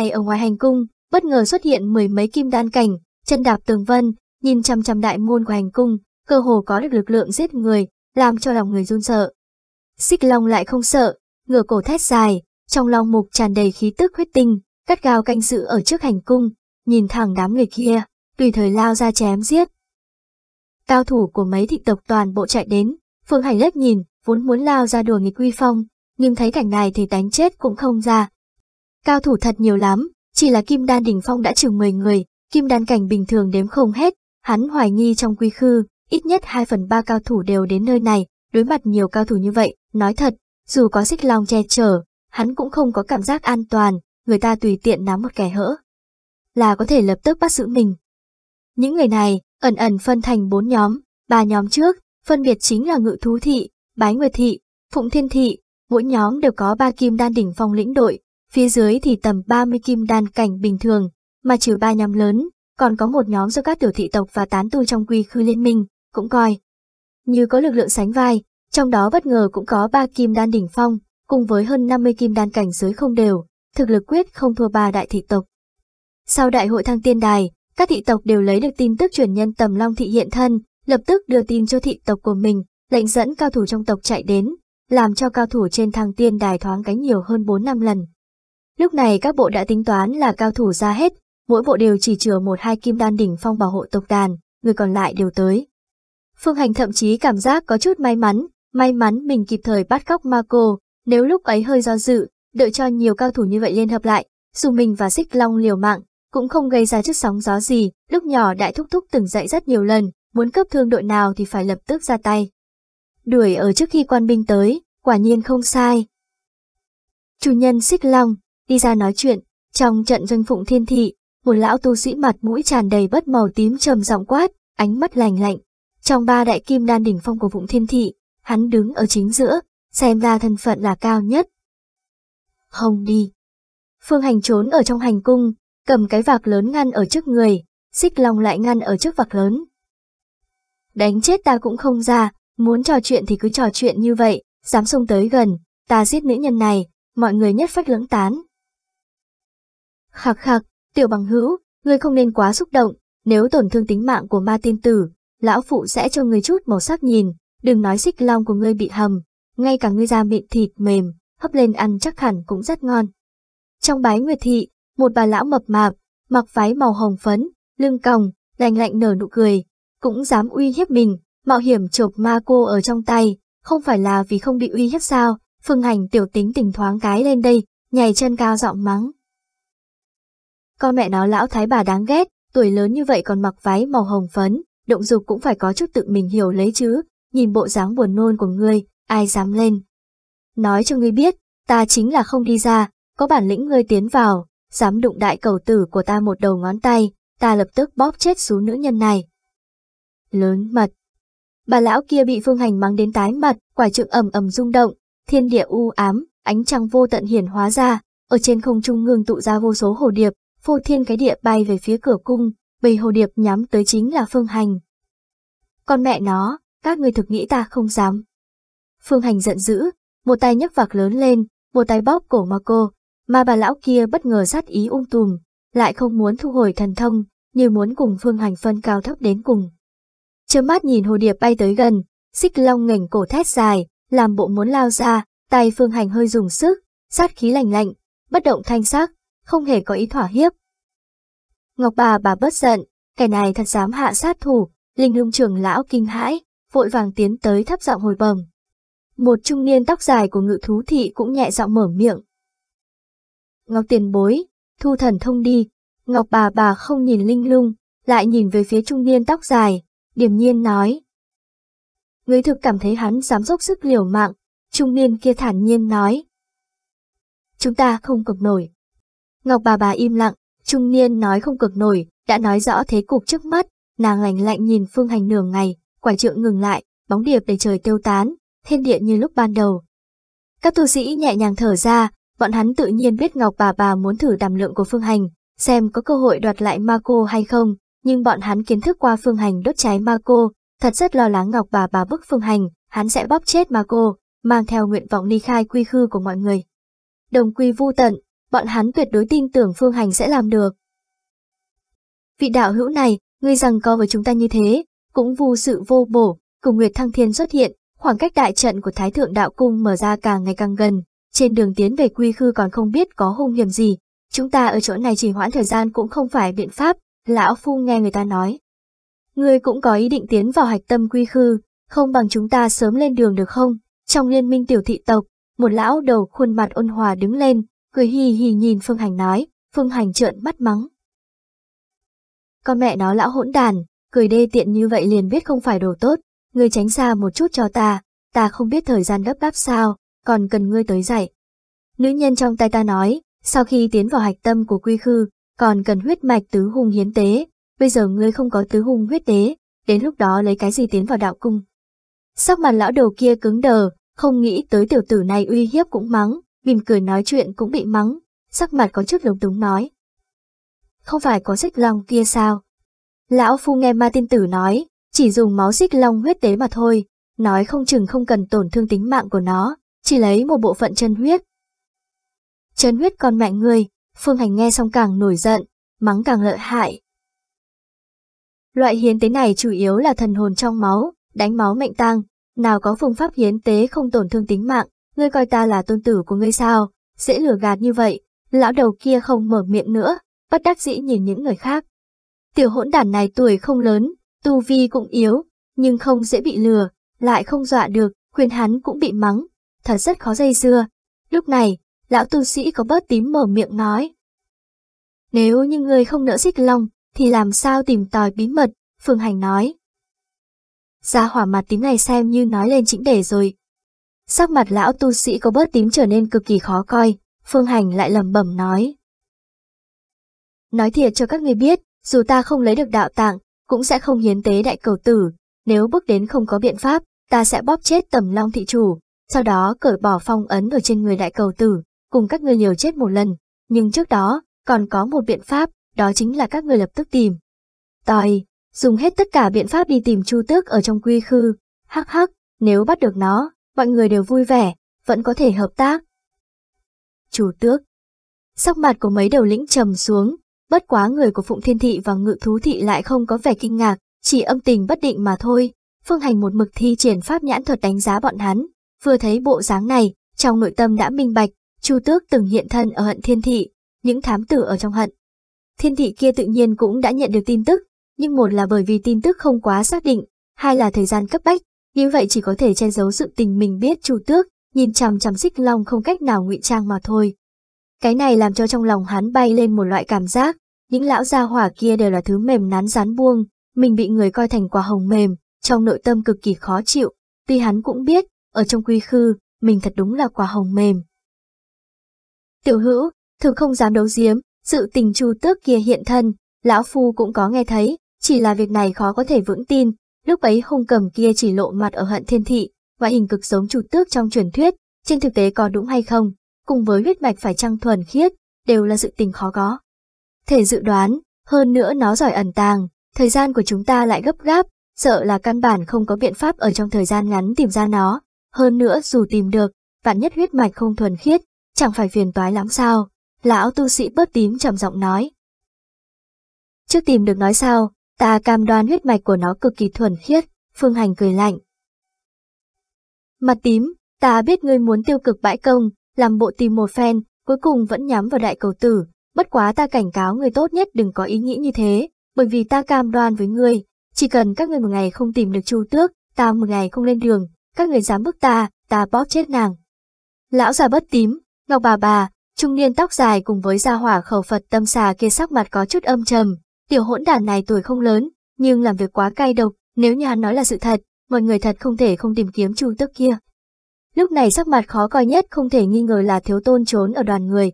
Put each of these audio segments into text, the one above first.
này ở ngoài hành cung, bất ngờ xuất hiện mười mấy kim đan cảnh, chân đạp tường vân, nhìn chăm chăm đại môn của hành cung, cơ hồ có được lực lượng giết người, làm cho lòng người run sợ. Xích Long lại không sợ, ngửa cổ thét dài, trong long mục tràn đầy khí tức huyết tinh, cắt gao canh giữ ở trước hành cung, nhìn thẳng đám người kia, tùy thời lao ra chém giết. Cao thủ của mấy thị tộc toàn bộ chạy đến, Phương Hành lết nhìn, vốn muốn lao ra đùa nghịch quy phong, nhưng thấy cảnh này thì đánh chết cũng không ra, Cao thủ thật nhiều lắm, chỉ là kim đan đỉnh phong đã chừng 10 người, kim đan cảnh bình thường đếm không hết, hắn hoài nghi trong quy khư, ít nhất 2 phần 3 cao thủ đều đến nơi này, đối mặt nhiều cao thủ như vậy, nói thật, dù có xích long che chở, hắn cũng không có cảm giác an toàn, người ta tùy tiện nắm một kẻ hỡ. Là có thể lập tức bắt giữ mình. Những người này, ẩn ẩn phân thành 4 nhóm, ba nhóm trước, phân biệt chính là ngự thú thị, bái nguyệt thị, phụng thiên thị, mỗi nhóm đều có ba kim đan đỉnh phong lĩnh đội, phía dưới thì tầm 30 kim đan cảnh bình thường, mà trừ ba nhóm lớn, còn có một nhóm do các tiểu thị tộc và tán tu trong quy khư liên minh, cũng coi. Như có lực lượng sánh vai, trong đó bất ngờ cũng có ba kim đan đỉnh phong, cùng với hơn 50 kim đan cảnh giới không đều, thực lực quyết không thua ba đại thị tộc. Sau đại hội thăng tiên đài, các thị tộc đều lấy được tin tức chuyển nhân tầm long thị hiện thân, lập tức đưa tin cho thị tộc của mình, lệnh dẫn cao thủ trong tộc chạy đến, làm cho cao thủ trên thăng tiên đài thoáng cánh nhiều hơn 4 năm lần. Lúc này các bộ đã tính toán là cao thủ ra hết, mỗi bộ đều chỉ chừa một hai kim đan đỉnh phong bảo hộ tộc đàn, người còn lại đều tới. Phương Hành thậm chí cảm giác có chút may mắn, may mắn mình kịp thời bắt cóc Marco, nếu lúc ấy hơi do dự, đợi cho nhiều cao thủ như vậy liên hợp lại, dù mình và xích long liều mạng, cũng không gây ra chút sóng gió gì, lúc nhỏ đại thúc thúc từng dạy rất nhiều lần, muốn cấp thương đội nào thì phải lập tức ra tay. Đuổi ở trước khi quan binh tới, quả nhiên không sai. Chủ nhân xích long, đi ra nói chuyện, trong trận doanh phụng thiên thị, một lão tu sĩ mặt mũi tràn đầy bất màu tím trầm giọng quát, ánh mắt lành lạnh. Trong ba đại kim đan đỉnh phong của Vụng Thiên Thị, hắn đứng ở chính giữa, xem ra thân phận là cao nhất. không đi. Phương Hành trốn ở trong hành cung, cầm cái vạc lớn ngăn ở trước người, xích long lại ngăn ở trước vạc lớn. Đánh chết ta cũng không ra, muốn trò chuyện thì cứ trò chuyện như vậy, dám xông tới gần, ta giết nữ nhân này, mọi người nhất phách lưỡng tán. Khạc khạc, tiểu bằng hữu, ngươi không nên quá xúc động, nếu tổn thương tính mạng của ma tiên tử, lão phụ sẽ cho ngươi chút màu sắc nhìn, đừng nói xích long của ngươi bị hầm, ngay cả ngươi da mịn thịt mềm, hấp lên ăn chắc hẳn cũng rất ngon. Trong bái nguyệt thị, một bà lão mập mạp, mặc váy màu hồng phấn, lưng còng, lạnh lạnh nở nụ cười, cũng dám uy hiếp mình, mạo hiểm chộp ma cô ở trong tay, không phải là vì không bị uy hiếp sao, phương hành tiểu tính tình thoáng cái lên đây, nhảy chân cao giọng mắng. Con mẹ nó lão thái bà đáng ghét, tuổi lớn như vậy còn mặc váy màu hồng phấn, động dục cũng phải có chút tự mình hiểu lấy chứ, nhìn bộ dáng buồn nôn của ngươi, ai dám lên. Nói cho ngươi biết, ta chính là không đi ra, có bản lĩnh ngươi tiến vào, dám đụng đại cầu tử của ta một đầu ngón tay, ta lập tức bóp chết số nữ nhân này. Lớn mật. Bà lão kia bị phương hành mang đến tái mặt, quả trượng ầm ầm rung động, thiên địa u ám, ánh trăng vô tận hiển hóa ra, ở trên không trung ngưng tụ ra vô số hồ điệp, phô thiên cái địa bay về phía cửa cung, bầy hồ điệp nhắm tới chính là Phương Hành. Con mẹ nó, các người thực nghĩ ta không dám. Phương Hành giận dữ, một tay nhấc vạc lớn lên, một tay bóp cổ mà cô, mà bà lão kia bất ngờ sát ý ung um tùm, lại không muốn thu hồi thần thông, như muốn cùng Phương Hành phân cao thấp đến cùng. Chớm mắt nhìn hồ điệp bay tới gần, xích long nghềnh cổ thét dài, làm bộ muốn lao ra, tay Phương Hành hơi dùng sức, sát khí lành lạnh, bất động thanh sắc, không hề có ý thỏa hiếp. Ngọc bà bà bất giận, kẻ này thật dám hạ sát thủ, linh lung trưởng lão kinh hãi, vội vàng tiến tới thấp giọng hồi bầm. Một trung niên tóc dài của ngự thú thị cũng nhẹ giọng mở miệng. Ngọc tiền bối, thu thần thông đi, Ngọc bà bà không nhìn linh lung, lại nhìn về phía trung niên tóc dài, điểm nhiên nói. Người thực cảm thấy hắn dám dốc sức liều mạng, trung niên kia thản nhiên nói. Chúng ta không cực nổi. Ngọc bà bà im lặng, trung niên nói không cực nổi, đã nói rõ thế cục trước mắt, nàng lạnh lạnh nhìn phương hành nửa ngày, quả trượng ngừng lại, bóng điệp đầy trời tiêu tán, thiên địa như lúc ban đầu. Các tu sĩ nhẹ nhàng thở ra, bọn hắn tự nhiên biết Ngọc bà bà muốn thử đàm lượng của phương hành, xem có cơ hội đoạt lại ma cô hay không, nhưng bọn hắn kiến thức qua phương hành đốt cháy ma cô, thật rất lo lắng Ngọc bà bà bức phương hành, hắn sẽ bóp chết ma cô, mang theo nguyện vọng ly khai quy khư của mọi người. Đồng quy vu tận, bọn hắn tuyệt đối tin tưởng Phương Hành sẽ làm được. Vị đạo hữu này, ngươi rằng co với chúng ta như thế, cũng vô sự vô bổ, cùng Nguyệt Thăng Thiên xuất hiện, khoảng cách đại trận của Thái Thượng Đạo Cung mở ra càng ngày càng gần, trên đường tiến về quy khư còn không biết có hung hiểm gì, chúng ta ở chỗ này chỉ hoãn thời gian cũng không phải biện pháp, lão phu nghe người ta nói. Ngươi cũng có ý định tiến vào hạch tâm quy khư, không bằng chúng ta sớm lên đường được không? Trong liên minh tiểu thị tộc, một lão đầu khuôn mặt ôn hòa đứng lên, cười hì hì nhìn Phương Hành nói, Phương Hành trợn mắt mắng. Con mẹ nó lão hỗn đàn, cười đê tiện như vậy liền biết không phải đồ tốt, ngươi tránh xa một chút cho ta, ta không biết thời gian gấp gáp sao, còn cần ngươi tới dạy. Nữ nhân trong tay ta nói, sau khi tiến vào hạch tâm của quy khư, còn cần huyết mạch tứ hung hiến tế, bây giờ ngươi không có tứ hung huyết tế, đến lúc đó lấy cái gì tiến vào đạo cung. Sắc mặt lão đầu kia cứng đờ, không nghĩ tới tiểu tử này uy hiếp cũng mắng, mỉm cười nói chuyện cũng bị mắng, sắc mặt có chút lúng túng nói. Không phải có xích long kia sao? Lão Phu nghe ma tiên tử nói, chỉ dùng máu xích long huyết tế mà thôi, nói không chừng không cần tổn thương tính mạng của nó, chỉ lấy một bộ phận chân huyết. Chân huyết còn mạnh người, Phương Hành nghe xong càng nổi giận, mắng càng lợi hại. Loại hiến tế này chủ yếu là thần hồn trong máu, đánh máu mệnh tăng nào có phương pháp hiến tế không tổn thương tính mạng, ngươi coi ta là tôn tử của ngươi sao, dễ lừa gạt như vậy, lão đầu kia không mở miệng nữa, bất đắc dĩ nhìn những người khác. Tiểu hỗn đản này tuổi không lớn, tu vi cũng yếu, nhưng không dễ bị lừa, lại không dọa được, khuyên hắn cũng bị mắng, thật rất khó dây dưa. Lúc này, lão tu sĩ có bớt tím mở miệng nói. Nếu như ngươi không nỡ xích long, thì làm sao tìm tòi bí mật, Phương Hành nói. Gia hỏa mặt tím này xem như nói lên chính đề rồi, Sắc mặt lão tu sĩ có bớt tím trở nên cực kỳ khó coi, Phương Hành lại lầm bẩm nói. Nói thiệt cho các người biết, dù ta không lấy được đạo tạng, cũng sẽ không hiến tế đại cầu tử, nếu bước đến không có biện pháp, ta sẽ bóp chết tầm long thị chủ, sau đó cởi bỏ phong ấn ở trên người đại cầu tử, cùng các ngươi nhiều chết một lần, nhưng trước đó, còn có một biện pháp, đó chính là các người lập tức tìm. Tòi, dùng hết tất cả biện pháp đi tìm Chu Tước ở trong quy khư, hắc hắc, nếu bắt được nó, mọi người đều vui vẻ, vẫn có thể hợp tác. Chủ tước Sắc mặt của mấy đầu lĩnh trầm xuống, bất quá người của Phụng Thiên Thị và Ngự Thú Thị lại không có vẻ kinh ngạc, chỉ âm tình bất định mà thôi. Phương Hành một mực thi triển pháp nhãn thuật đánh giá bọn hắn, vừa thấy bộ dáng này, trong nội tâm đã minh bạch, Chu Tước từng hiện thân ở hận thiên thị, những thám tử ở trong hận. Thiên thị kia tự nhiên cũng đã nhận được tin tức, nhưng một là bởi vì tin tức không quá xác định, hai là thời gian cấp bách, như vậy chỉ có thể che giấu sự tình mình biết Chu Tước, nhìn chằm chằm xích long không cách nào ngụy trang mà thôi. Cái này làm cho trong lòng hắn bay lên một loại cảm giác, những lão gia hỏa kia đều là thứ mềm nán rán buông, mình bị người coi thành quả hồng mềm, trong nội tâm cực kỳ khó chịu, tuy hắn cũng biết, ở trong quy khư, mình thật đúng là quả hồng mềm. Tiểu hữu, thường không dám đấu giếm, sự tình chu tước kia hiện thân, lão phu cũng có nghe thấy, chỉ là việc này khó có thể vững tin, Lúc ấy hung cầm kia chỉ lộ mặt ở hận thiên thị, ngoại hình cực giống chủ tước trong truyền thuyết, trên thực tế có đúng hay không, cùng với huyết mạch phải trăng thuần khiết, đều là sự tình khó có. Thể dự đoán, hơn nữa nó giỏi ẩn tàng, thời gian của chúng ta lại gấp gáp, sợ là căn bản không có biện pháp ở trong thời gian ngắn tìm ra nó. Hơn nữa dù tìm được, vạn nhất huyết mạch không thuần khiết, chẳng phải phiền toái lắm sao. Lão tu sĩ bớt tím trầm giọng nói. Trước tìm được nói sao, Ta cam đoan huyết mạch của nó cực kỳ thuần khiết, Phương Hành cười lạnh. Mặt tím, ta biết ngươi muốn tiêu cực bãi công, làm bộ tìm một phen, cuối cùng vẫn nhắm vào đại cầu tử. Bất quá ta cảnh cáo ngươi tốt nhất đừng có ý nghĩ như thế, bởi vì ta cam đoan với ngươi, chỉ cần các ngươi một ngày không tìm được chu tước, ta một ngày không lên đường, các ngươi dám bước ta, ta bóp chết nàng. Lão già bất tím, ngọc bà bà, trung niên tóc dài cùng với gia hỏa khẩu Phật tâm xà kia sắc mặt có chút âm trầm, Tiểu hỗn đản này tuổi không lớn, nhưng làm việc quá cay độc, nếu như hắn nói là sự thật, mọi người thật không thể không tìm kiếm Chu tức kia. Lúc này sắc mặt khó coi nhất không thể nghi ngờ là thiếu tôn trốn ở đoàn người.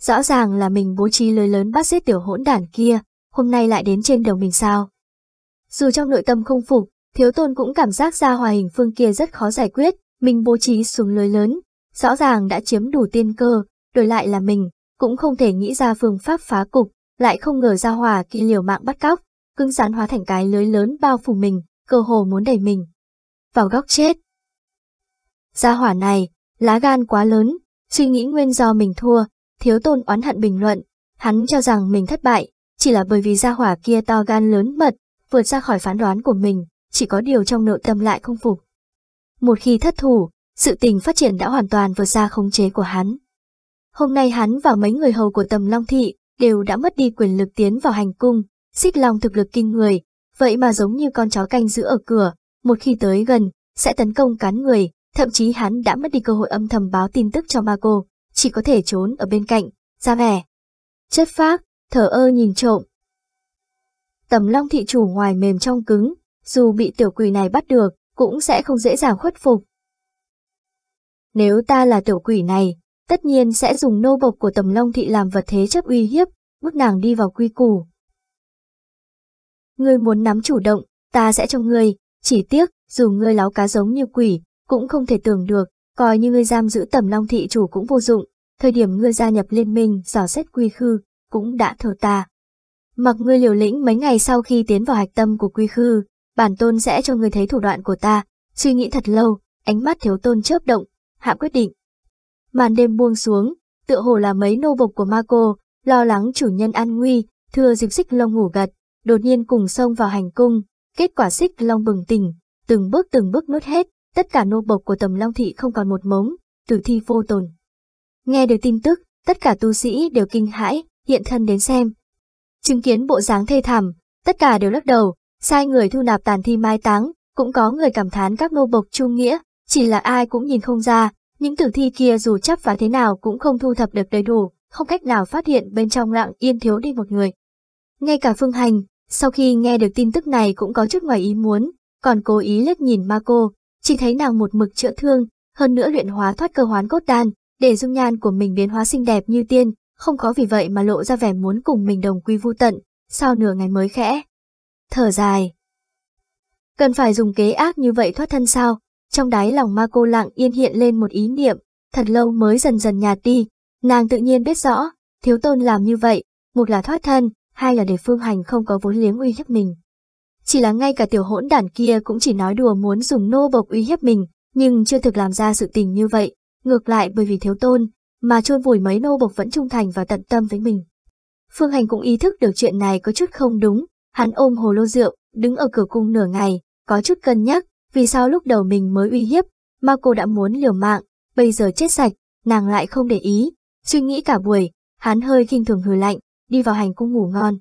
Rõ ràng là mình bố trí lưới lớn bắt giết tiểu hỗn đản kia, hôm nay lại đến trên đầu mình sao. Dù trong nội tâm không phục, thiếu tôn cũng cảm giác ra hòa hình phương kia rất khó giải quyết, mình bố trí xuống lưới lớn, rõ ràng đã chiếm đủ tiên cơ, đổi lại là mình, cũng không thể nghĩ ra phương pháp phá cục, lại không ngờ ra hòa kỳ liều mạng bắt cóc, cứng rắn hóa thành cái lưới lớn bao phủ mình, cơ hồ muốn đẩy mình. Vào góc chết. Gia hỏa này, lá gan quá lớn, suy nghĩ nguyên do mình thua, thiếu tôn oán hận bình luận, hắn cho rằng mình thất bại, chỉ là bởi vì gia hỏa kia to gan lớn mật, vượt ra khỏi phán đoán của mình, chỉ có điều trong nội tâm lại không phục. Một khi thất thủ, sự tình phát triển đã hoàn toàn vượt ra khống chế của hắn. Hôm nay hắn và mấy người hầu của tầm Long Thị đều đã mất đi quyền lực tiến vào hành cung, xích long thực lực kinh người, vậy mà giống như con chó canh giữ ở cửa, một khi tới gần, sẽ tấn công cán người, thậm chí hắn đã mất đi cơ hội âm thầm báo tin tức cho Marco, chỉ có thể trốn ở bên cạnh, ra vẻ. Chất phác, thở ơ nhìn trộm. Tầm long thị chủ ngoài mềm trong cứng, dù bị tiểu quỷ này bắt được, cũng sẽ không dễ dàng khuất phục. Nếu ta là tiểu quỷ này, tất nhiên sẽ dùng nô bộc của tầm long thị làm vật thế chấp uy hiếp, bước nàng đi vào quy củ. Ngươi muốn nắm chủ động, ta sẽ cho ngươi, chỉ tiếc, dù ngươi láo cá giống như quỷ, cũng không thể tưởng được, coi như ngươi giam giữ tầm long thị chủ cũng vô dụng, thời điểm ngươi gia nhập liên minh dò xét quy khư, cũng đã thờ ta. Mặc ngươi liều lĩnh mấy ngày sau khi tiến vào hạch tâm của quy khư, bản tôn sẽ cho ngươi thấy thủ đoạn của ta, suy nghĩ thật lâu, ánh mắt thiếu tôn chớp động, hạ quyết định màn đêm buông xuống, tựa hồ là mấy nô bộc của Marco, lo lắng chủ nhân an nguy, thưa dịp xích long ngủ gật, đột nhiên cùng xông vào hành cung, kết quả xích long bừng tỉnh, từng bước từng bước nuốt hết, tất cả nô bộc của tầm long thị không còn một mống, tử thi vô tồn. Nghe được tin tức, tất cả tu sĩ đều kinh hãi, hiện thân đến xem. Chứng kiến bộ dáng thê thảm, tất cả đều lắc đầu, sai người thu nạp tàn thi mai táng, cũng có người cảm thán các nô bộc trung nghĩa, chỉ là ai cũng nhìn không ra, những tử thi kia dù chấp phá thế nào cũng không thu thập được đầy đủ, không cách nào phát hiện bên trong lặng yên thiếu đi một người. Ngay cả Phương Hành, sau khi nghe được tin tức này cũng có chút ngoài ý muốn, còn cố ý liếc nhìn ma cô, chỉ thấy nàng một mực chữa thương, hơn nữa luyện hóa thoát cơ hoán cốt đan, để dung nhan của mình biến hóa xinh đẹp như tiên, không có vì vậy mà lộ ra vẻ muốn cùng mình đồng quy vu tận, sau nửa ngày mới khẽ. Thở dài. Cần phải dùng kế ác như vậy thoát thân sao? Trong đáy lòng ma cô lặng yên hiện lên một ý niệm, thật lâu mới dần dần nhạt đi. Nàng tự nhiên biết rõ, thiếu tôn làm như vậy, một là thoát thân, hai là để phương hành không có vốn liếng uy hiếp mình. Chỉ là ngay cả tiểu hỗn đản kia cũng chỉ nói đùa muốn dùng nô bộc uy hiếp mình, nhưng chưa thực làm ra sự tình như vậy, ngược lại bởi vì thiếu tôn, mà chôn vùi mấy nô bộc vẫn trung thành và tận tâm với mình. Phương Hành cũng ý thức được chuyện này có chút không đúng, hắn ôm hồ lô rượu, đứng ở cửa cung nửa ngày, có chút cân nhắc, vì sao lúc đầu mình mới uy hiếp, mà cô đã muốn liều mạng, bây giờ chết sạch, nàng lại không để ý. Suy nghĩ cả buổi, hắn hơi khinh thường hừ lạnh, đi vào hành cung ngủ ngon.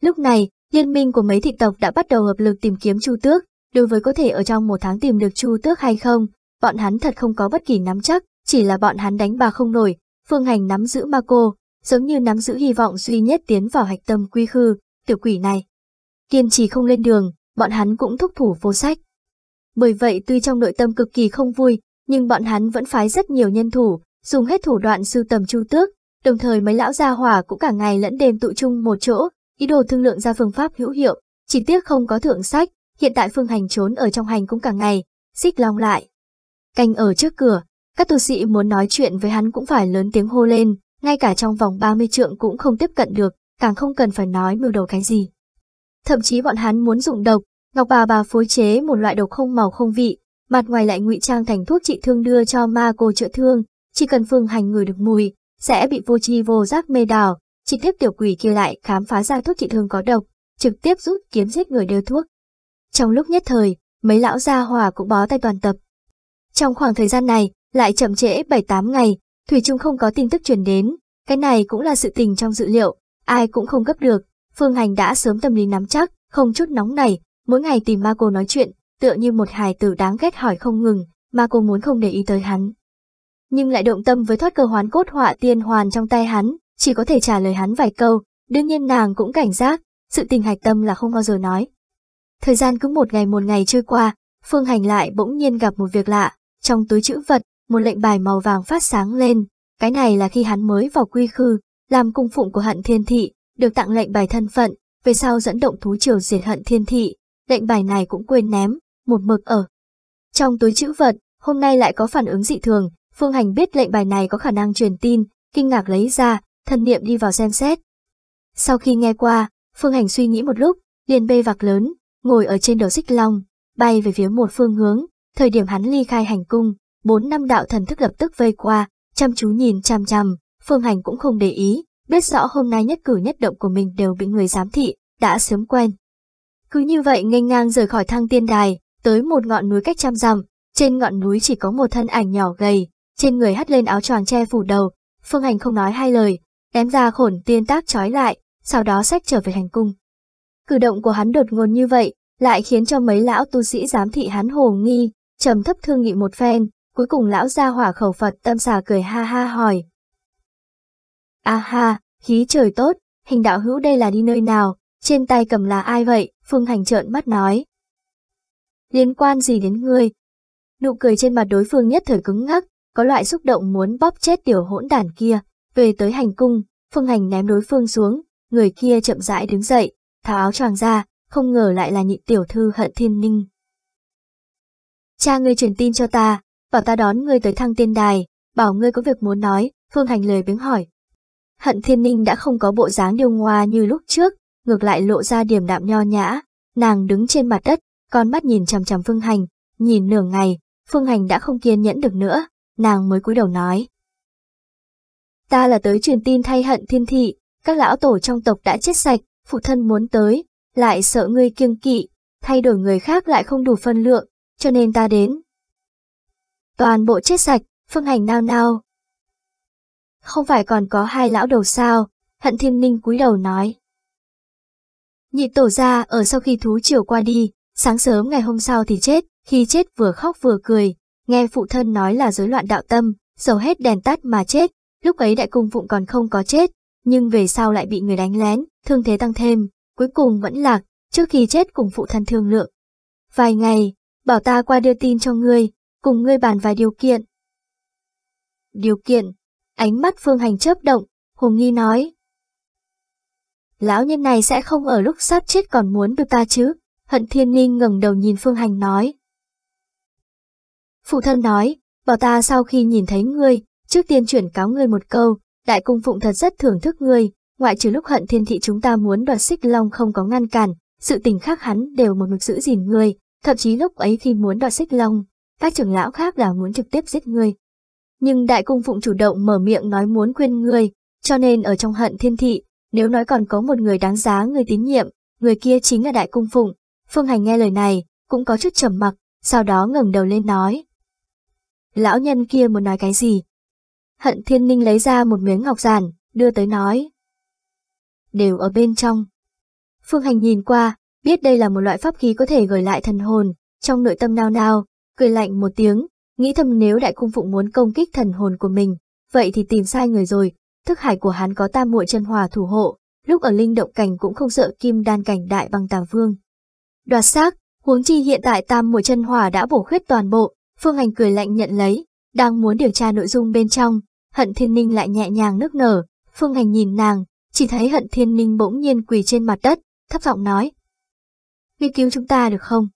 Lúc này, liên minh của mấy thị tộc đã bắt đầu hợp lực tìm kiếm Chu Tước, đối với có thể ở trong một tháng tìm được Chu Tước hay không, bọn hắn thật không có bất kỳ nắm chắc, chỉ là bọn hắn đánh bà không nổi, phương hành nắm giữ ma cô, giống như nắm giữ hy vọng duy nhất tiến vào hạch tâm quy khư, tiểu quỷ này. Kiên trì không lên đường, bọn hắn cũng thúc thủ vô sách. Bởi vậy tuy trong nội tâm cực kỳ không vui, nhưng bọn hắn vẫn phái rất nhiều nhân thủ, dùng hết thủ đoạn sưu tầm chu tước, đồng thời mấy lão gia hỏa cũng cả ngày lẫn đêm tụ trung một chỗ, ý đồ thương lượng ra phương pháp hữu hiệu, chỉ tiếc không có thượng sách, hiện tại phương hành trốn ở trong hành cũng cả ngày, xích long lại. Canh ở trước cửa, các tu sĩ muốn nói chuyện với hắn cũng phải lớn tiếng hô lên, ngay cả trong vòng 30 trượng cũng không tiếp cận được, càng không cần phải nói mưu đầu cái gì. Thậm chí bọn hắn muốn dùng độc, Ngọc bà bà phối chế một loại độc không màu không vị, mặt ngoài lại ngụy trang thành thuốc trị thương đưa cho ma cô chữa thương, chỉ cần phương hành người được mùi, sẽ bị vô chi vô giác mê đảo, chỉ tiếp tiểu quỷ kia lại khám phá ra thuốc trị thương có độc, trực tiếp rút kiếm giết người đưa thuốc. Trong lúc nhất thời, mấy lão gia hòa cũng bó tay toàn tập. Trong khoảng thời gian này, lại chậm trễ 7-8 ngày, Thủy Trung không có tin tức truyền đến, cái này cũng là sự tình trong dự liệu, ai cũng không gấp được, Phương Hành đã sớm tâm lý nắm chắc, không chút nóng này, Mỗi ngày tìm Marco nói chuyện, tựa như một hài tử đáng ghét hỏi không ngừng, Marco muốn không để ý tới hắn. Nhưng lại động tâm với thoát cơ hoán cốt họa tiên hoàn trong tay hắn, chỉ có thể trả lời hắn vài câu, đương nhiên nàng cũng cảnh giác, sự tình hạch tâm là không bao giờ nói. Thời gian cứ một ngày một ngày trôi qua, Phương Hành lại bỗng nhiên gặp một việc lạ, trong túi chữ vật, một lệnh bài màu vàng phát sáng lên, cái này là khi hắn mới vào quy khư, làm cung phụng của hận thiên thị, được tặng lệnh bài thân phận, về sau dẫn động thú triều diệt hận thiên thị, lệnh bài này cũng quên ném, một mực ở. Trong túi chữ vật, hôm nay lại có phản ứng dị thường, Phương Hành biết lệnh bài này có khả năng truyền tin, kinh ngạc lấy ra, thần niệm đi vào xem xét. Sau khi nghe qua, Phương Hành suy nghĩ một lúc, liền bê vạc lớn, ngồi ở trên đầu xích long, bay về phía một phương hướng, thời điểm hắn ly khai hành cung, bốn năm đạo thần thức lập tức vây qua, chăm chú nhìn chăm chăm Phương Hành cũng không để ý, biết rõ hôm nay nhất cử nhất động của mình đều bị người giám thị, đã sớm quen. Cứ như vậy nghênh ngang rời khỏi thang tiên đài, tới một ngọn núi cách trăm dặm, trên ngọn núi chỉ có một thân ảnh nhỏ gầy, trên người hất lên áo choàng che phủ đầu, Phương Hành không nói hai lời, ném ra khổn tiên tác trói lại, sau đó xách trở về hành cung. Cử động của hắn đột ngột như vậy, lại khiến cho mấy lão tu sĩ giám thị hắn hồ nghi, trầm thấp thương nghị một phen, cuối cùng lão ra hỏa khẩu Phật tâm xà cười ha ha hỏi. A ha, khí trời tốt, hình đạo hữu đây là đi nơi nào, trên tay cầm là ai vậy? Phương Hành trợn mắt nói. Liên quan gì đến ngươi? Nụ cười trên mặt đối phương nhất thời cứng ngắc, có loại xúc động muốn bóp chết tiểu hỗn đàn kia. Về tới hành cung, Phương Hành ném đối phương xuống, người kia chậm rãi đứng dậy, tháo áo choàng ra, không ngờ lại là nhị tiểu thư hận thiên ninh. Cha ngươi truyền tin cho ta, bảo ta đón ngươi tới thăng tiên đài, bảo ngươi có việc muốn nói, Phương Hành lời biếng hỏi. Hận thiên ninh đã không có bộ dáng điêu ngoa như lúc trước, ngược lại lộ ra điểm đạm nho nhã, nàng đứng trên mặt đất, con mắt nhìn chằm chằm Phương Hành, nhìn nửa ngày, Phương Hành đã không kiên nhẫn được nữa, nàng mới cúi đầu nói. Ta là tới truyền tin thay hận thiên thị, các lão tổ trong tộc đã chết sạch, phụ thân muốn tới, lại sợ ngươi kiêng kỵ, thay đổi người khác lại không đủ phân lượng, cho nên ta đến. Toàn bộ chết sạch, Phương Hành nao nao. Không phải còn có hai lão đầu sao, hận thiên ninh cúi đầu nói. Nhị tổ ra ở sau khi thú chiều qua đi, sáng sớm ngày hôm sau thì chết, khi chết vừa khóc vừa cười, nghe phụ thân nói là rối loạn đạo tâm, dầu hết đèn tắt mà chết, lúc ấy đại cung phụng còn không có chết, nhưng về sau lại bị người đánh lén, thương thế tăng thêm, cuối cùng vẫn lạc, trước khi chết cùng phụ thân thương lượng. Vài ngày, bảo ta qua đưa tin cho ngươi, cùng ngươi bàn vài điều kiện. Điều kiện, ánh mắt phương hành chớp động, Hùng Nghi nói, lão nhân này sẽ không ở lúc sắp chết còn muốn được ta chứ, hận thiên ninh ngẩng đầu nhìn phương hành nói. Phụ thân nói, bảo ta sau khi nhìn thấy ngươi, trước tiên chuyển cáo ngươi một câu, đại cung phụng thật rất thưởng thức ngươi, ngoại trừ lúc hận thiên thị chúng ta muốn đoạt xích long không có ngăn cản, sự tình khác hắn đều một mực giữ gìn ngươi, thậm chí lúc ấy khi muốn đoạt xích long, các trưởng lão khác là muốn trực tiếp giết ngươi. Nhưng đại cung phụng chủ động mở miệng nói muốn khuyên ngươi, cho nên ở trong hận thiên thị, nếu nói còn có một người đáng giá người tín nhiệm, người kia chính là Đại Cung Phụng. Phương Hành nghe lời này, cũng có chút trầm mặc, sau đó ngẩng đầu lên nói. Lão nhân kia muốn nói cái gì? Hận Thiên Ninh lấy ra một miếng ngọc giản, đưa tới nói. Đều ở bên trong. Phương Hành nhìn qua, biết đây là một loại pháp khí có thể gửi lại thần hồn, trong nội tâm nao nao, cười lạnh một tiếng, nghĩ thầm nếu đại cung phụng muốn công kích thần hồn của mình, vậy thì tìm sai người rồi, thức hải của hắn có tam muội chân hòa thủ hộ, lúc ở linh động cảnh cũng không sợ kim đan cảnh đại bằng tà vương. Đoạt xác, huống chi hiện tại tam muội chân hòa đã bổ khuyết toàn bộ, phương hành cười lạnh nhận lấy, đang muốn điều tra nội dung bên trong, hận thiên ninh lại nhẹ nhàng nước nở, phương hành nhìn nàng, chỉ thấy hận thiên ninh bỗng nhiên quỳ trên mặt đất, thấp giọng nói. Nghiên cứu chúng ta được không?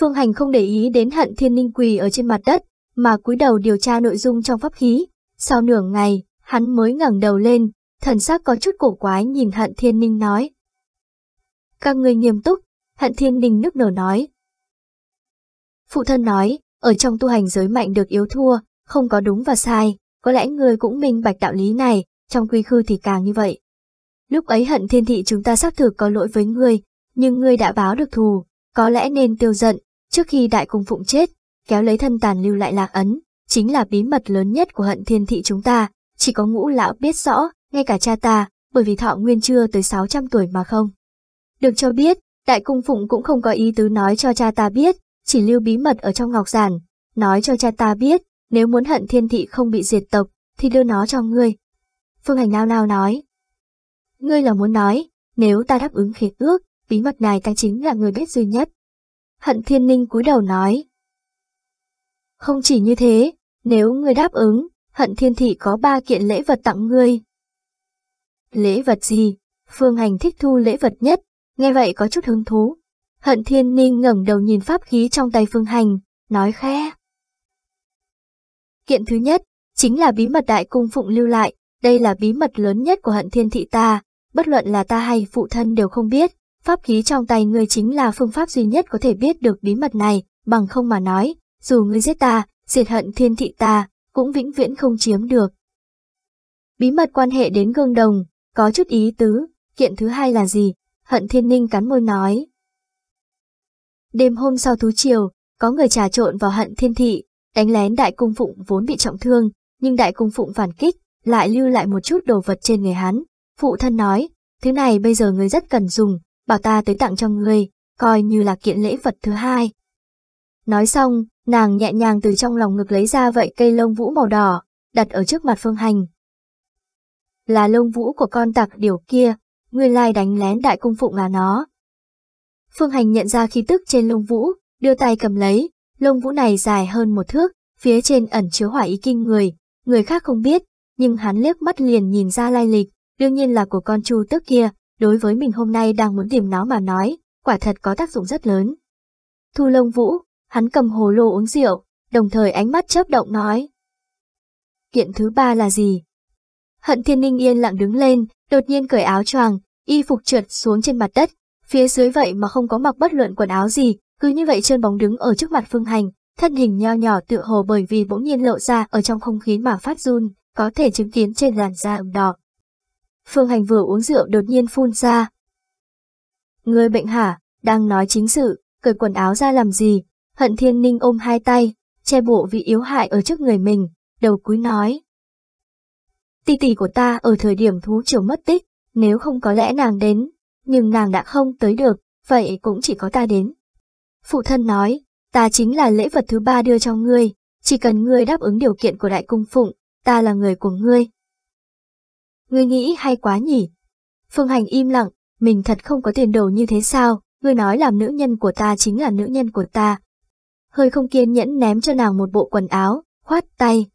Phương hành không để ý đến hận thiên ninh quỳ ở trên mặt đất, mà cúi đầu điều tra nội dung trong pháp khí. Sau nửa ngày, Hắn mới ngẩng đầu lên, thần sắc có chút cổ quái nhìn hận thiên ninh nói. Các người nghiêm túc, hận thiên ninh nức nở nói. Phụ thân nói, ở trong tu hành giới mạnh được yếu thua, không có đúng và sai, có lẽ người cũng minh bạch đạo lý này, trong quy khư thì càng như vậy. Lúc ấy hận thiên thị chúng ta xác thực có lỗi với người nhưng người đã báo được thù, có lẽ nên tiêu giận, trước khi đại cung phụng chết, kéo lấy thân tàn lưu lại lạc ấn, chính là bí mật lớn nhất của hận thiên thị chúng ta, chỉ có ngũ lão biết rõ, ngay cả cha ta, bởi vì thọ nguyên chưa tới 600 tuổi mà không. Được cho biết, đại cung phụng cũng không có ý tứ nói cho cha ta biết, chỉ lưu bí mật ở trong ngọc giản, nói cho cha ta biết, nếu muốn hận thiên thị không bị diệt tộc, thì đưa nó cho ngươi. Phương hành nao nao nói. Ngươi là muốn nói, nếu ta đáp ứng khế ước, bí mật này ta chính là người biết duy nhất. Hận thiên ninh cúi đầu nói. Không chỉ như thế, nếu ngươi đáp ứng, hận thiên thị có ba kiện lễ vật tặng ngươi. Lễ vật gì? Phương Hành thích thu lễ vật nhất, nghe vậy có chút hứng thú. Hận thiên ninh ngẩng đầu nhìn pháp khí trong tay Phương Hành, nói khẽ. Kiện thứ nhất, chính là bí mật đại cung phụng lưu lại, đây là bí mật lớn nhất của hận thiên thị ta, bất luận là ta hay phụ thân đều không biết, pháp khí trong tay ngươi chính là phương pháp duy nhất có thể biết được bí mật này, bằng không mà nói, dù ngươi giết ta, diệt hận thiên thị ta, cũng vĩnh viễn không chiếm được. Bí mật quan hệ đến gương đồng, có chút ý tứ, kiện thứ hai là gì? Hận thiên ninh cắn môi nói. Đêm hôm sau thú chiều, có người trà trộn vào hận thiên thị, đánh lén đại cung phụng vốn bị trọng thương, nhưng đại cung phụng phản kích, lại lưu lại một chút đồ vật trên người hắn. Phụ thân nói, thứ này bây giờ người rất cần dùng, bảo ta tới tặng cho người, coi như là kiện lễ vật thứ hai. Nói xong, Nàng nhẹ nhàng từ trong lòng ngực lấy ra vậy cây lông vũ màu đỏ, đặt ở trước mặt Phương Hành. Là lông vũ của con tặc điều kia, nguyên lai đánh lén đại cung phụng là nó. Phương Hành nhận ra khí tức trên lông vũ, đưa tay cầm lấy, lông vũ này dài hơn một thước, phía trên ẩn chứa hỏa ý kinh người, người khác không biết, nhưng hắn liếc mắt liền nhìn ra lai lịch, đương nhiên là của con chu tước kia, đối với mình hôm nay đang muốn tìm nó mà nói, quả thật có tác dụng rất lớn. Thu lông vũ, hắn cầm hồ lô uống rượu, đồng thời ánh mắt chớp động nói. Kiện thứ ba là gì? Hận thiên ninh yên lặng đứng lên, đột nhiên cởi áo choàng, y phục trượt xuống trên mặt đất, phía dưới vậy mà không có mặc bất luận quần áo gì, cứ như vậy trơn bóng đứng ở trước mặt phương hành, thân hình nho nhỏ tựa hồ bởi vì bỗng nhiên lộ ra ở trong không khí mà phát run, có thể chứng kiến trên làn da ửng đỏ. Phương hành vừa uống rượu đột nhiên phun ra. Người bệnh hả, đang nói chính sự, cởi quần áo ra làm gì, Hận thiên ninh ôm hai tay, che bộ vị yếu hại ở trước người mình, đầu cúi nói. Tỷ tỷ của ta ở thời điểm thú triều mất tích, nếu không có lẽ nàng đến, nhưng nàng đã không tới được, vậy cũng chỉ có ta đến. Phụ thân nói, ta chính là lễ vật thứ ba đưa cho ngươi, chỉ cần ngươi đáp ứng điều kiện của đại cung phụng, ta là người của ngươi. Ngươi nghĩ hay quá nhỉ? Phương Hành im lặng, mình thật không có tiền đồ như thế sao, ngươi nói làm nữ nhân của ta chính là nữ nhân của ta, hơi không kiên nhẫn ném cho nàng một bộ quần áo, khoát tay.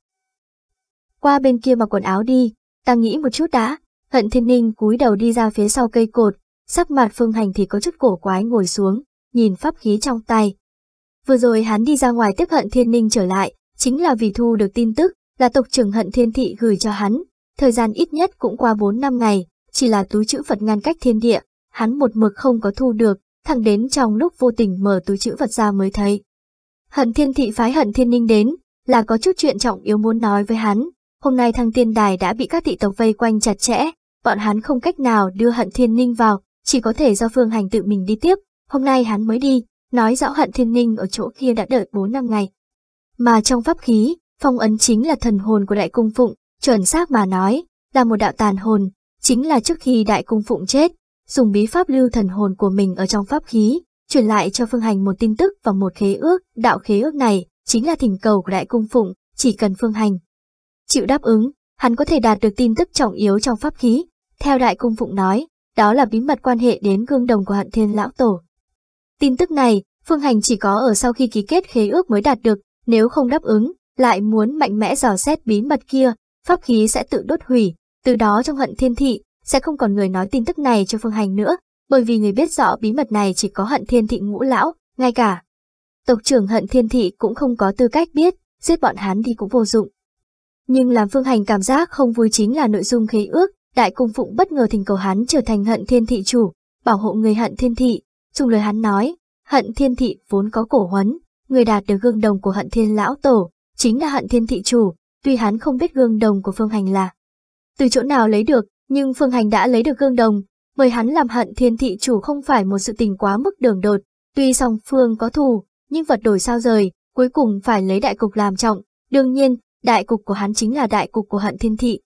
Qua bên kia mặc quần áo đi, ta nghĩ một chút đã, hận thiên ninh cúi đầu đi ra phía sau cây cột, sắc mặt phương hành thì có chút cổ quái ngồi xuống, nhìn pháp khí trong tay. Vừa rồi hắn đi ra ngoài tiếp hận thiên ninh trở lại, chính là vì thu được tin tức là tộc trưởng hận thiên thị gửi cho hắn, thời gian ít nhất cũng qua 4 năm ngày, chỉ là túi chữ Phật ngăn cách thiên địa, hắn một mực không có thu được, thẳng đến trong lúc vô tình mở túi chữ Phật ra mới thấy. Hận thiên thị phái hận thiên ninh đến, là có chút chuyện trọng yếu muốn nói với hắn. Hôm nay thăng tiên đài đã bị các thị tộc vây quanh chặt chẽ, bọn hắn không cách nào đưa hận thiên ninh vào, chỉ có thể do phương hành tự mình đi tiếp. Hôm nay hắn mới đi, nói rõ hận thiên ninh ở chỗ kia đã đợi 4 năm ngày. Mà trong pháp khí, phong ấn chính là thần hồn của đại cung phụng, chuẩn xác mà nói, là một đạo tàn hồn, chính là trước khi đại cung phụng chết, dùng bí pháp lưu thần hồn của mình ở trong pháp khí, truyền lại cho Phương Hành một tin tức và một khế ước, đạo khế ước này chính là thỉnh cầu của Đại Cung Phụng, chỉ cần Phương Hành chịu đáp ứng, hắn có thể đạt được tin tức trọng yếu trong pháp khí. Theo Đại Cung Phụng nói, đó là bí mật quan hệ đến gương đồng của Hận Thiên Lão Tổ. Tin tức này, Phương Hành chỉ có ở sau khi ký kết khế ước mới đạt được, nếu không đáp ứng, lại muốn mạnh mẽ dò xét bí mật kia, pháp khí sẽ tự đốt hủy, từ đó trong hận thiên thị, sẽ không còn người nói tin tức này cho Phương Hành nữa, bởi vì người biết rõ bí mật này chỉ có hận thiên thị ngũ lão, ngay cả. Tộc trưởng hận thiên thị cũng không có tư cách biết, giết bọn hắn đi cũng vô dụng. Nhưng làm phương hành cảm giác không vui chính là nội dung khế ước, đại cung phụng bất ngờ thỉnh cầu hắn trở thành hận thiên thị chủ, bảo hộ người hận thiên thị, dùng lời hắn nói, hận thiên thị vốn có cổ huấn, người đạt được gương đồng của hận thiên lão tổ, chính là hận thiên thị chủ, tuy hắn không biết gương đồng của phương hành là từ chỗ nào lấy được, nhưng phương hành đã lấy được gương đồng, mời hắn làm hận thiên thị chủ không phải một sự tình quá mức đường đột, tuy song phương có thù, nhưng vật đổi sao rời, cuối cùng phải lấy đại cục làm trọng, đương nhiên, đại cục của hắn chính là đại cục của hận thiên thị.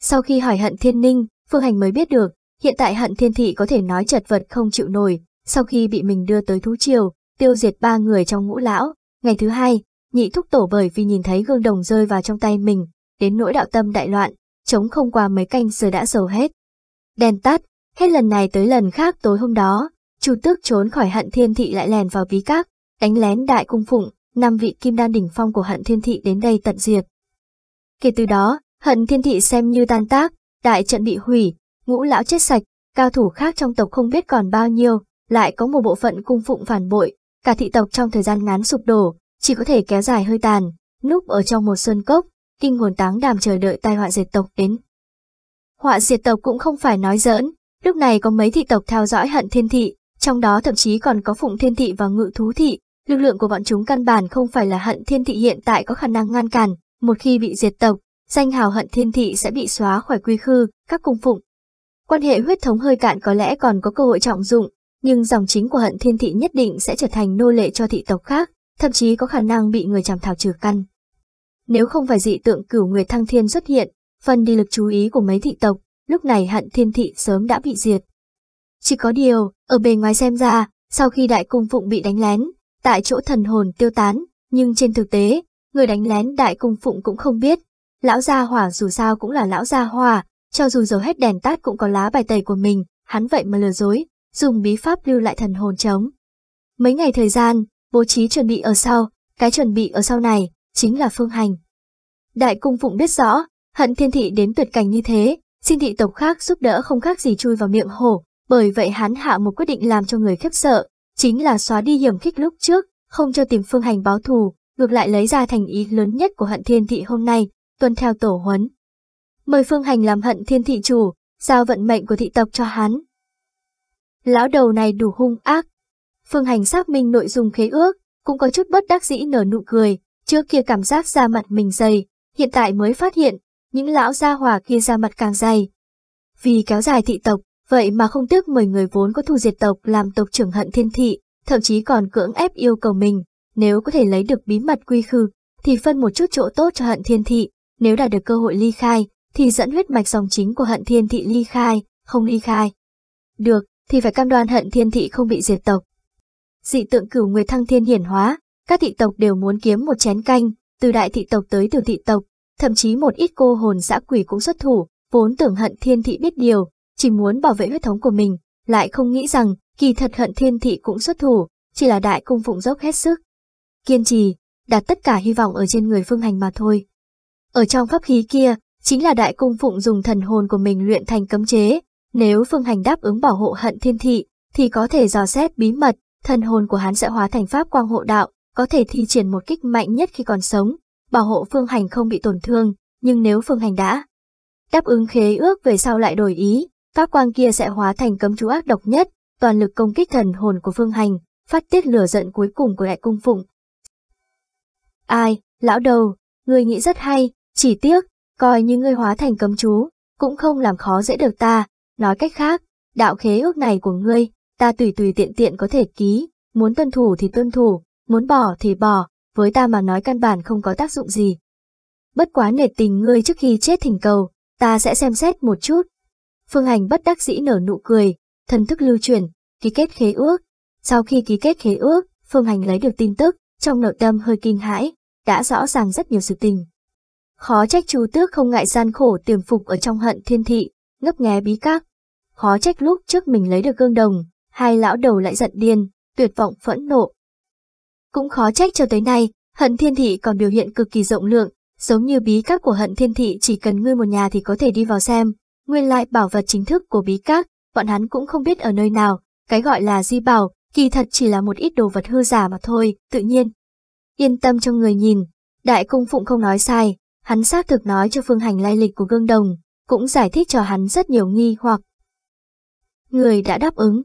Sau khi hỏi hận thiên ninh, Phương Hành mới biết được, hiện tại hận thiên thị có thể nói chật vật không chịu nổi, sau khi bị mình đưa tới thú triều, tiêu diệt ba người trong ngũ lão, ngày thứ hai, nhị thúc tổ bởi vì nhìn thấy gương đồng rơi vào trong tay mình, đến nỗi đạo tâm đại loạn, chống không qua mấy canh giờ đã sầu hết. Đèn tắt, Hết lần này tới lần khác tối hôm đó, chủ tước trốn khỏi hận thiên thị lại lèn vào bí các, đánh lén đại cung phụng, năm vị kim đan đỉnh phong của hận thiên thị đến đây tận diệt. Kể từ đó, hận thiên thị xem như tan tác, đại trận bị hủy, ngũ lão chết sạch, cao thủ khác trong tộc không biết còn bao nhiêu, lại có một bộ phận cung phụng phản bội, cả thị tộc trong thời gian ngắn sụp đổ, chỉ có thể kéo dài hơi tàn, núp ở trong một sơn cốc, kinh hồn táng đàm chờ đợi tai họa diệt tộc đến. Họa diệt tộc cũng không phải nói giỡn, Lúc này có mấy thị tộc theo dõi hận thiên thị, trong đó thậm chí còn có phụng thiên thị và ngự thú thị, lực lượng của bọn chúng căn bản không phải là hận thiên thị hiện tại có khả năng ngăn cản, một khi bị diệt tộc, danh hào hận thiên thị sẽ bị xóa khỏi quy khư, các cung phụng. Quan hệ huyết thống hơi cạn có lẽ còn có cơ hội trọng dụng, nhưng dòng chính của hận thiên thị nhất định sẽ trở thành nô lệ cho thị tộc khác, thậm chí có khả năng bị người chằm thảo trừ căn. Nếu không phải dị tượng cửu người thăng thiên xuất hiện, phần đi lực chú ý của mấy thị tộc, lúc này hận thiên thị sớm đã bị diệt. Chỉ có điều, ở bề ngoài xem ra, sau khi đại cung phụng bị đánh lén, tại chỗ thần hồn tiêu tán, nhưng trên thực tế, người đánh lén đại cung phụng cũng không biết. Lão gia hỏa dù sao cũng là lão gia hỏa, cho dù dầu hết đèn tát cũng có lá bài tẩy của mình, hắn vậy mà lừa dối, dùng bí pháp lưu lại thần hồn trống. Mấy ngày thời gian, bố trí chuẩn bị ở sau, cái chuẩn bị ở sau này, chính là phương hành. Đại cung phụng biết rõ, hận thiên thị đến tuyệt cảnh như thế, Xin thị tộc khác giúp đỡ không khác gì chui vào miệng hổ, bởi vậy hắn hạ một quyết định làm cho người khiếp sợ, chính là xóa đi hiểm khích lúc trước, không cho tìm phương hành báo thù, ngược lại lấy ra thành ý lớn nhất của hận thiên thị hôm nay, tuân theo tổ huấn. Mời phương hành làm hận thiên thị chủ, giao vận mệnh của thị tộc cho hắn. Lão đầu này đủ hung ác. Phương hành xác minh nội dung khế ước, cũng có chút bất đắc dĩ nở nụ cười, trước kia cảm giác da mặt mình dày, hiện tại mới phát hiện, những lão gia hòa kia ra mặt càng dày. Vì kéo dài thị tộc, vậy mà không tiếc mời người vốn có thù diệt tộc làm tộc trưởng hận thiên thị, thậm chí còn cưỡng ép yêu cầu mình, nếu có thể lấy được bí mật quy khư, thì phân một chút chỗ tốt cho hận thiên thị, nếu đạt được cơ hội ly khai, thì dẫn huyết mạch dòng chính của hận thiên thị ly khai, không ly khai. Được, thì phải cam đoan hận thiên thị không bị diệt tộc. Dị tượng cửu người thăng thiên hiển hóa, các thị tộc đều muốn kiếm một chén canh, từ đại thị tộc tới tiểu thị tộc, thậm chí một ít cô hồn xã quỷ cũng xuất thủ, vốn tưởng hận thiên thị biết điều, chỉ muốn bảo vệ huyết thống của mình, lại không nghĩ rằng kỳ thật hận thiên thị cũng xuất thủ, chỉ là đại cung phụng dốc hết sức. Kiên trì, đặt tất cả hy vọng ở trên người phương hành mà thôi. Ở trong pháp khí kia, chính là đại cung phụng dùng thần hồn của mình luyện thành cấm chế, nếu phương hành đáp ứng bảo hộ hận thiên thị, thì có thể dò xét bí mật, thần hồn của hắn sẽ hóa thành pháp quang hộ đạo, có thể thi triển một kích mạnh nhất khi còn sống, bảo hộ Phương Hành không bị tổn thương, nhưng nếu Phương Hành đã đáp ứng khế ước về sau lại đổi ý, pháp quang kia sẽ hóa thành cấm chú ác độc nhất, toàn lực công kích thần hồn của Phương Hành, phát tiết lửa giận cuối cùng của đại cung phụng. Ai, lão đầu, người nghĩ rất hay, chỉ tiếc, coi như ngươi hóa thành cấm chú, cũng không làm khó dễ được ta, nói cách khác, đạo khế ước này của ngươi, ta tùy tùy tiện tiện có thể ký, muốn tuân thủ thì tuân thủ, muốn bỏ thì bỏ, với ta mà nói căn bản không có tác dụng gì. Bất quá nể tình ngươi trước khi chết thỉnh cầu, ta sẽ xem xét một chút. Phương Hành bất đắc dĩ nở nụ cười, thân thức lưu chuyển, ký kết khế ước. Sau khi ký kết khế ước, Phương Hành lấy được tin tức, trong nội tâm hơi kinh hãi, đã rõ ràng rất nhiều sự tình. Khó trách chú tước không ngại gian khổ tiềm phục ở trong hận thiên thị, ngấp nghé bí các. Khó trách lúc trước mình lấy được gương đồng, hai lão đầu lại giận điên, tuyệt vọng phẫn nộ, cũng khó trách cho tới nay, hận thiên thị còn biểu hiện cực kỳ rộng lượng, giống như bí các của hận thiên thị chỉ cần ngươi một nhà thì có thể đi vào xem. Nguyên lại bảo vật chính thức của bí các, bọn hắn cũng không biết ở nơi nào, cái gọi là di bảo, kỳ thật chỉ là một ít đồ vật hư giả mà thôi, tự nhiên. Yên tâm cho người nhìn, đại cung phụng không nói sai, hắn xác thực nói cho phương hành lai lịch của gương đồng, cũng giải thích cho hắn rất nhiều nghi hoặc. Người đã đáp ứng.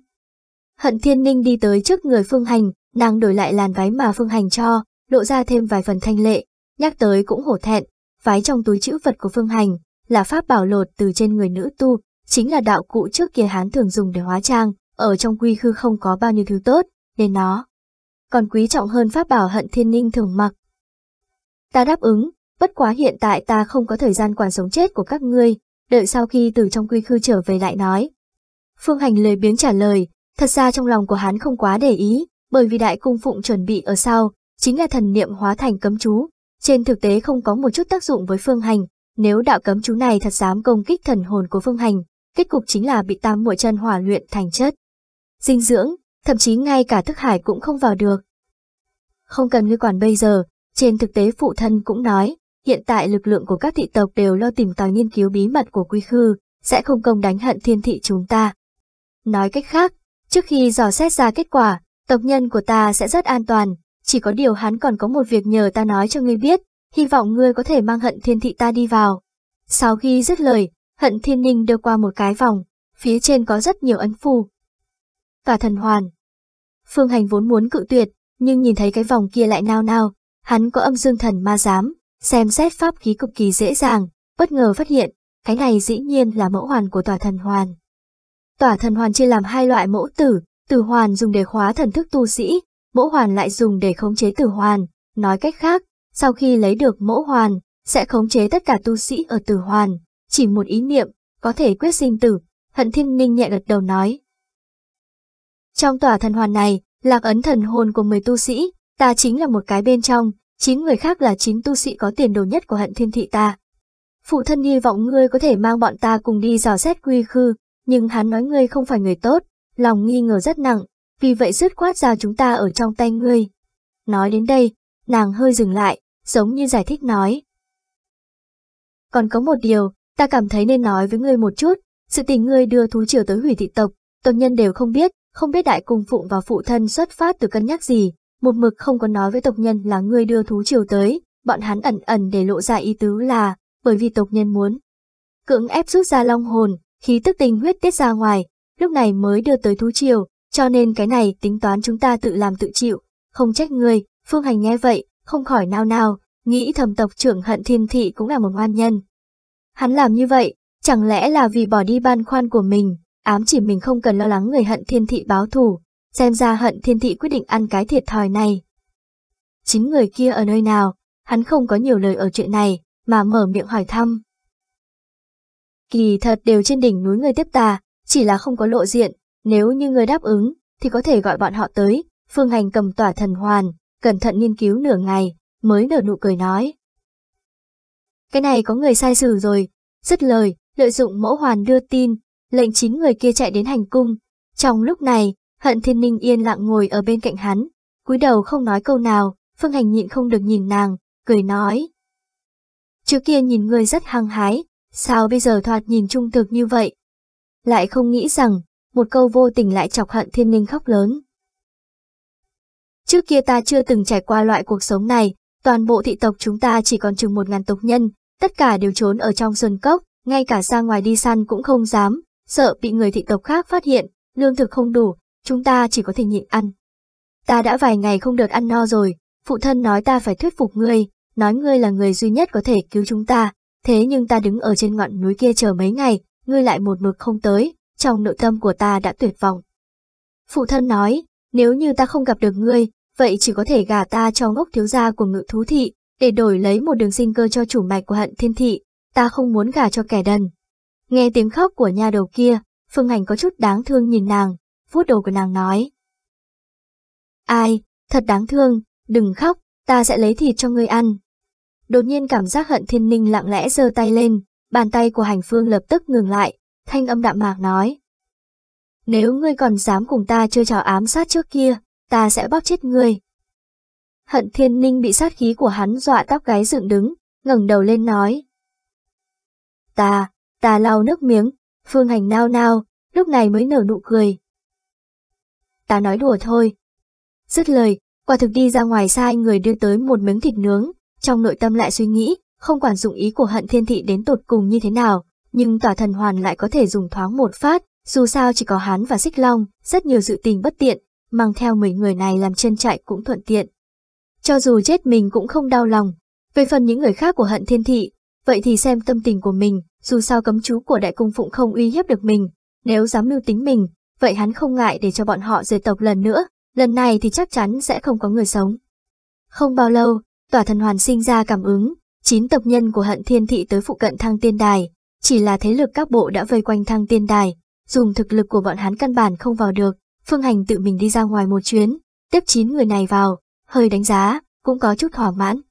Hận thiên ninh đi tới trước người phương hành, Nàng đổi lại làn váy mà Phương Hành cho, lộ ra thêm vài phần thanh lệ, nhắc tới cũng hổ thẹn, váy trong túi chữ vật của Phương Hành là pháp bảo lột từ trên người nữ tu, chính là đạo cụ trước kia hán thường dùng để hóa trang, ở trong quy khư không có bao nhiêu thứ tốt, nên nó còn quý trọng hơn pháp bảo hận thiên ninh thường mặc. Ta đáp ứng, bất quá hiện tại ta không có thời gian quản sống chết của các ngươi, đợi sau khi từ trong quy khư trở về lại nói. Phương Hành lời biếng trả lời, thật ra trong lòng của hắn không quá để ý, bởi vì đại cung phụng chuẩn bị ở sau, chính là thần niệm hóa thành cấm chú, trên thực tế không có một chút tác dụng với phương hành, nếu đạo cấm chú này thật dám công kích thần hồn của phương hành, kết cục chính là bị tam muội chân hỏa luyện thành chất. Dinh dưỡng, thậm chí ngay cả thức hải cũng không vào được. Không cần ngươi quản bây giờ, trên thực tế phụ thân cũng nói, hiện tại lực lượng của các thị tộc đều lo tìm tòi nghiên cứu bí mật của quy khư, sẽ không công đánh hận thiên thị chúng ta. Nói cách khác, trước khi dò xét ra kết quả, Tộc nhân của ta sẽ rất an toàn, chỉ có điều hắn còn có một việc nhờ ta nói cho ngươi biết, hy vọng ngươi có thể mang hận thiên thị ta đi vào. Sau khi dứt lời, hận thiên ninh đưa qua một cái vòng, phía trên có rất nhiều ấn phù. Và thần hoàn. Phương hành vốn muốn cự tuyệt, nhưng nhìn thấy cái vòng kia lại nao nao, hắn có âm dương thần ma giám, xem xét pháp khí cực kỳ dễ dàng, bất ngờ phát hiện, cái này dĩ nhiên là mẫu hoàn của tòa thần hoàn. Tòa thần hoàn chia làm hai loại mẫu tử, Tử hoàn dùng để khóa thần thức tu sĩ, mẫu hoàn lại dùng để khống chế tử hoàn. Nói cách khác, sau khi lấy được mẫu hoàn, sẽ khống chế tất cả tu sĩ ở tử hoàn. Chỉ một ý niệm, có thể quyết sinh tử, hận thiên ninh nhẹ gật đầu nói. Trong tòa thần hoàn này, lạc ấn thần hồn của 10 tu sĩ, ta chính là một cái bên trong, chín người khác là chín tu sĩ có tiền đồ nhất của hận thiên thị ta. Phụ thân hy vọng ngươi có thể mang bọn ta cùng đi dò xét quy khư, nhưng hắn nói ngươi không phải người tốt, lòng nghi ngờ rất nặng, vì vậy dứt khoát giao chúng ta ở trong tay ngươi. Nói đến đây, nàng hơi dừng lại, giống như giải thích nói. Còn có một điều, ta cảm thấy nên nói với ngươi một chút, sự tình ngươi đưa thú triều tới hủy thị tộc, tộc nhân đều không biết, không biết đại cung phụng và phụ thân xuất phát từ cân nhắc gì, một mực không có nói với tộc nhân là ngươi đưa thú triều tới, bọn hắn ẩn ẩn để lộ ra ý tứ là, bởi vì tộc nhân muốn. Cưỡng ép rút ra long hồn, khí tức tình huyết tiết ra ngoài, lúc này mới đưa tới thú triều, cho nên cái này tính toán chúng ta tự làm tự chịu, không trách người, phương hành nghe vậy, không khỏi nao nao, nghĩ thầm tộc trưởng hận thiên thị cũng là một ngoan nhân. Hắn làm như vậy, chẳng lẽ là vì bỏ đi ban khoan của mình, ám chỉ mình không cần lo lắng người hận thiên thị báo thù, xem ra hận thiên thị quyết định ăn cái thiệt thòi này. Chính người kia ở nơi nào, hắn không có nhiều lời ở chuyện này, mà mở miệng hỏi thăm. Kỳ thật đều trên đỉnh núi người tiếp ta chỉ là không có lộ diện, nếu như người đáp ứng, thì có thể gọi bọn họ tới, Phương Hành cầm tỏa thần hoàn, cẩn thận nghiên cứu nửa ngày, mới nở nụ cười nói. Cái này có người sai sử rồi, dứt lời, lợi dụng mẫu hoàn đưa tin, lệnh chín người kia chạy đến hành cung. Trong lúc này, hận thiên ninh yên lặng ngồi ở bên cạnh hắn, cúi đầu không nói câu nào, Phương Hành nhịn không được nhìn nàng, cười nói. Trước kia nhìn người rất hăng hái, sao bây giờ thoạt nhìn trung thực như vậy, lại không nghĩ rằng, một câu vô tình lại chọc hận thiên ninh khóc lớn. Trước kia ta chưa từng trải qua loại cuộc sống này, toàn bộ thị tộc chúng ta chỉ còn chừng một ngàn tộc nhân, tất cả đều trốn ở trong sơn cốc, ngay cả ra ngoài đi săn cũng không dám, sợ bị người thị tộc khác phát hiện, lương thực không đủ, chúng ta chỉ có thể nhịn ăn. Ta đã vài ngày không được ăn no rồi, phụ thân nói ta phải thuyết phục ngươi, nói ngươi là người duy nhất có thể cứu chúng ta, thế nhưng ta đứng ở trên ngọn núi kia chờ mấy ngày, ngươi lại một mực không tới, trong nội tâm của ta đã tuyệt vọng. Phụ thân nói, nếu như ta không gặp được ngươi, vậy chỉ có thể gả ta cho ngốc thiếu gia của ngự thú thị, để đổi lấy một đường sinh cơ cho chủ mạch của hận thiên thị, ta không muốn gả cho kẻ đần. Nghe tiếng khóc của nhà đầu kia, Phương Hành có chút đáng thương nhìn nàng, vuốt đầu của nàng nói. Ai, thật đáng thương, đừng khóc, ta sẽ lấy thịt cho ngươi ăn. Đột nhiên cảm giác hận thiên ninh lặng lẽ giơ tay lên, Bàn tay của hành phương lập tức ngừng lại, thanh âm đạm mạc nói. Nếu ngươi còn dám cùng ta chơi trò ám sát trước kia, ta sẽ bóp chết ngươi. Hận thiên ninh bị sát khí của hắn dọa tóc gái dựng đứng, ngẩng đầu lên nói. Ta, ta lau nước miếng, phương hành nao nao, lúc này mới nở nụ cười. Ta nói đùa thôi. Dứt lời, quả thực đi ra ngoài sai người đưa tới một miếng thịt nướng, trong nội tâm lại suy nghĩ, không quản dụng ý của hận thiên thị đến tột cùng như thế nào, nhưng tòa thần hoàn lại có thể dùng thoáng một phát, dù sao chỉ có hán và xích long, rất nhiều dự tình bất tiện, mang theo mấy người này làm chân chạy cũng thuận tiện. Cho dù chết mình cũng không đau lòng, về phần những người khác của hận thiên thị, vậy thì xem tâm tình của mình, dù sao cấm chú của đại cung phụng không uy hiếp được mình, nếu dám lưu tính mình, vậy hắn không ngại để cho bọn họ rời tộc lần nữa, lần này thì chắc chắn sẽ không có người sống. Không bao lâu, tỏa thần hoàn sinh ra cảm ứng, Chín tộc nhân của hận thiên thị tới phụ cận thăng tiên đài, chỉ là thế lực các bộ đã vây quanh thăng tiên đài, dùng thực lực của bọn hắn căn bản không vào được, phương hành tự mình đi ra ngoài một chuyến, tiếp chín người này vào, hơi đánh giá, cũng có chút thỏa mãn.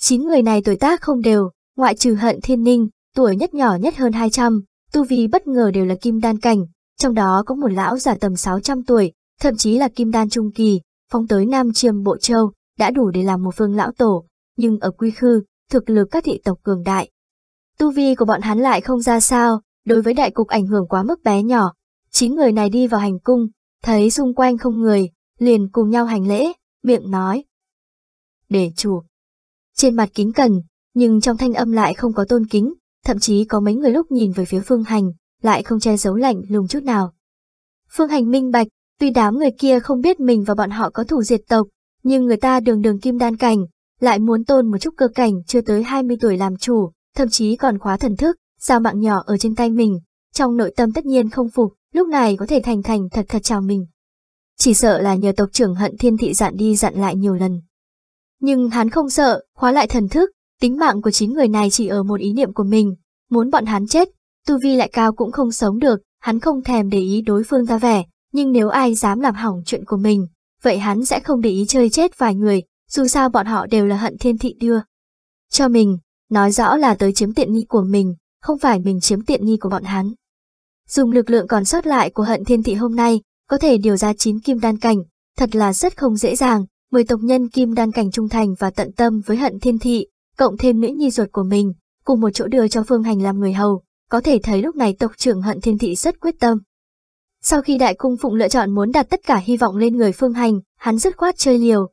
Chín người này tuổi tác không đều, ngoại trừ hận thiên ninh, tuổi nhất nhỏ nhất hơn 200, tu vi bất ngờ đều là kim đan cảnh, trong đó có một lão giả tầm 600 tuổi, thậm chí là kim đan trung kỳ, phóng tới Nam Chiêm Bộ Châu, đã đủ để làm một phương lão tổ, nhưng ở quy khư, thực lực các thị tộc cường đại. Tu vi của bọn hắn lại không ra sao, đối với đại cục ảnh hưởng quá mức bé nhỏ. Chín người này đi vào hành cung, thấy xung quanh không người, liền cùng nhau hành lễ, miệng nói. Để chủ. Trên mặt kính cần, nhưng trong thanh âm lại không có tôn kính, thậm chí có mấy người lúc nhìn về phía phương hành, lại không che giấu lạnh lùng chút nào. Phương hành minh bạch, tuy đám người kia không biết mình và bọn họ có thủ diệt tộc, nhưng người ta đường đường kim đan cảnh, lại muốn tôn một chút cơ cảnh chưa tới 20 tuổi làm chủ, thậm chí còn khóa thần thức, sao mạng nhỏ ở trên tay mình, trong nội tâm tất nhiên không phục, lúc này có thể thành thành thật thật chào mình. Chỉ sợ là nhờ tộc trưởng hận thiên thị dặn đi dặn lại nhiều lần. Nhưng hắn không sợ, khóa lại thần thức, tính mạng của chín người này chỉ ở một ý niệm của mình, muốn bọn hắn chết, tu vi lại cao cũng không sống được, hắn không thèm để ý đối phương ra vẻ, nhưng nếu ai dám làm hỏng chuyện của mình, vậy hắn sẽ không để ý chơi chết vài người, dù sao bọn họ đều là hận thiên thị đưa. Cho mình, nói rõ là tới chiếm tiện nghi của mình, không phải mình chiếm tiện nghi của bọn hắn. Dùng lực lượng còn sót lại của hận thiên thị hôm nay, có thể điều ra chín kim đan cảnh, thật là rất không dễ dàng, mười tộc nhân kim đan cảnh trung thành và tận tâm với hận thiên thị, cộng thêm nữ nhi ruột của mình, cùng một chỗ đưa cho Phương Hành làm người hầu, có thể thấy lúc này tộc trưởng hận thiên thị rất quyết tâm. Sau khi đại cung phụng lựa chọn muốn đặt tất cả hy vọng lên người Phương Hành, hắn dứt khoát chơi liều,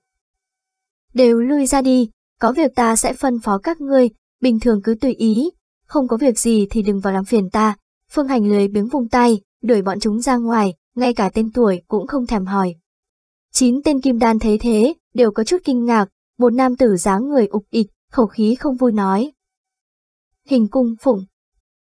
đều lui ra đi, có việc ta sẽ phân phó các ngươi, bình thường cứ tùy ý, không có việc gì thì đừng vào làm phiền ta. Phương Hành lười biếng vùng tay, đuổi bọn chúng ra ngoài, ngay cả tên tuổi cũng không thèm hỏi. Chín tên kim đan thấy thế, đều có chút kinh ngạc, một nam tử dáng người ục ịch, khẩu khí không vui nói. Hình cung phụng.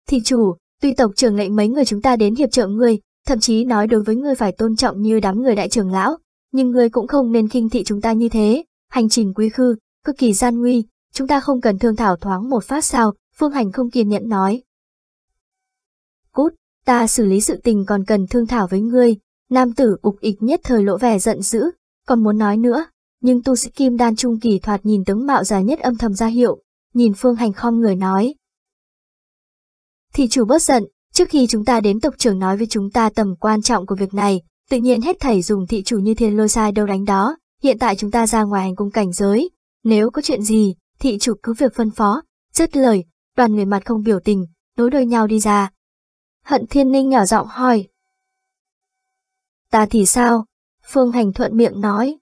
Thị chủ, tuy tộc trưởng lệnh mấy người chúng ta đến hiệp trợ ngươi, thậm chí nói đối với ngươi phải tôn trọng như đám người đại trưởng lão, nhưng ngươi cũng không nên khinh thị chúng ta như thế, Hành trình quý khư, cực kỳ gian nguy, chúng ta không cần thương thảo thoáng một phát sao, phương hành không kiên nhẫn nói. Cút, ta xử lý sự tình còn cần thương thảo với ngươi, nam tử ục ịch nhất thời lỗ vẻ giận dữ, còn muốn nói nữa, nhưng tu sĩ kim đan trung kỳ thoạt nhìn tướng mạo dài nhất âm thầm ra hiệu, nhìn phương hành khom người nói. Thì chủ bớt giận, trước khi chúng ta đến tộc trưởng nói với chúng ta tầm quan trọng của việc này, tự nhiên hết thảy dùng thị chủ như thiên lôi sai đâu đánh đó, Hiện tại chúng ta ra ngoài hành cung cảnh giới, nếu có chuyện gì, thị chủ cứ việc phân phó, dứt lời, đoàn người mặt không biểu tình, nối đôi nhau đi ra. Hận thiên ninh nhỏ giọng hỏi. Ta thì sao? Phương hành thuận miệng nói.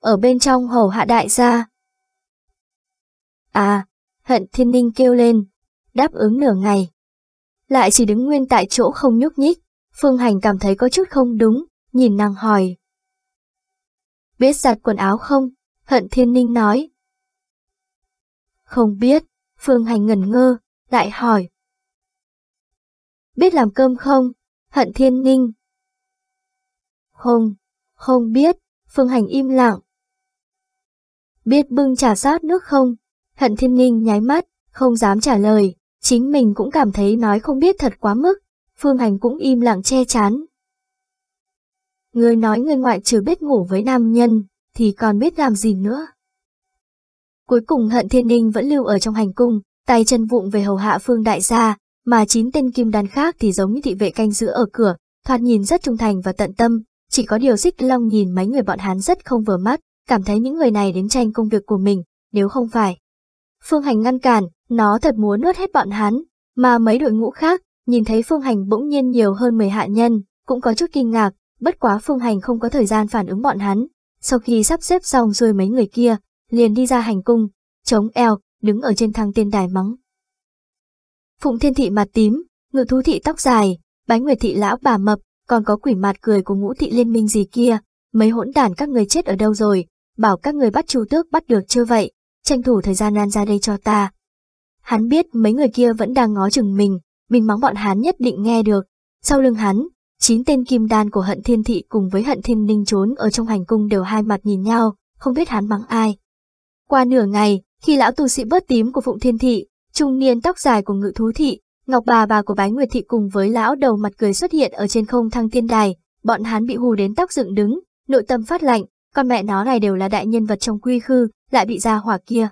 Ở bên trong hầu hạ đại gia. À, hận thiên ninh kêu lên, đáp ứng nửa ngày. Lại chỉ đứng nguyên tại chỗ không nhúc nhích, Phương hành cảm thấy có chút không đúng, nhìn nàng hỏi biết giặt quần áo không? Hận Thiên Ninh nói. Không biết, Phương Hành ngẩn ngơ, lại hỏi. Biết làm cơm không? Hận Thiên Ninh. Không, không biết, Phương Hành im lặng. Biết bưng trà sát nước không? Hận Thiên Ninh nháy mắt, không dám trả lời, chính mình cũng cảm thấy nói không biết thật quá mức, Phương Hành cũng im lặng che chán người nói người ngoại trừ biết ngủ với nam nhân, thì còn biết làm gì nữa. Cuối cùng hận thiên ninh vẫn lưu ở trong hành cung, tay chân vụng về hầu hạ phương đại gia, mà chín tên kim đan khác thì giống như thị vệ canh giữ ở cửa, thoạt nhìn rất trung thành và tận tâm, chỉ có điều xích long nhìn mấy người bọn hắn rất không vừa mắt, cảm thấy những người này đến tranh công việc của mình, nếu không phải. Phương hành ngăn cản, nó thật muốn nuốt hết bọn hắn, mà mấy đội ngũ khác, nhìn thấy phương hành bỗng nhiên nhiều hơn 10 hạ nhân, cũng có chút kinh ngạc, Bất quá Phương Hành không có thời gian phản ứng bọn hắn, sau khi sắp xếp xong rồi mấy người kia, liền đi ra hành cung, chống eo, đứng ở trên thang tiên đài mắng. Phụng thiên thị mặt tím, ngự thú thị tóc dài, bánh nguyệt thị lão bà mập, còn có quỷ mặt cười của ngũ thị liên minh gì kia, mấy hỗn đàn các người chết ở đâu rồi, bảo các người bắt chu tước bắt được chưa vậy, tranh thủ thời gian lan ra đây cho ta. Hắn biết mấy người kia vẫn đang ngó chừng mình, mình mắng bọn hắn nhất định nghe được, sau lưng hắn, Chín tên kim đan của hận thiên thị cùng với hận thiên ninh trốn ở trong hành cung đều hai mặt nhìn nhau, không biết hắn mắng ai. Qua nửa ngày, khi lão tu sĩ bớt tím của Phụng Thiên Thị, trung niên tóc dài của ngự thú thị, ngọc bà bà của bái nguyệt thị cùng với lão đầu mặt cười xuất hiện ở trên không thăng thiên đài, bọn hắn bị hù đến tóc dựng đứng, nội tâm phát lạnh, con mẹ nó này đều là đại nhân vật trong quy khư, lại bị ra hỏa kia.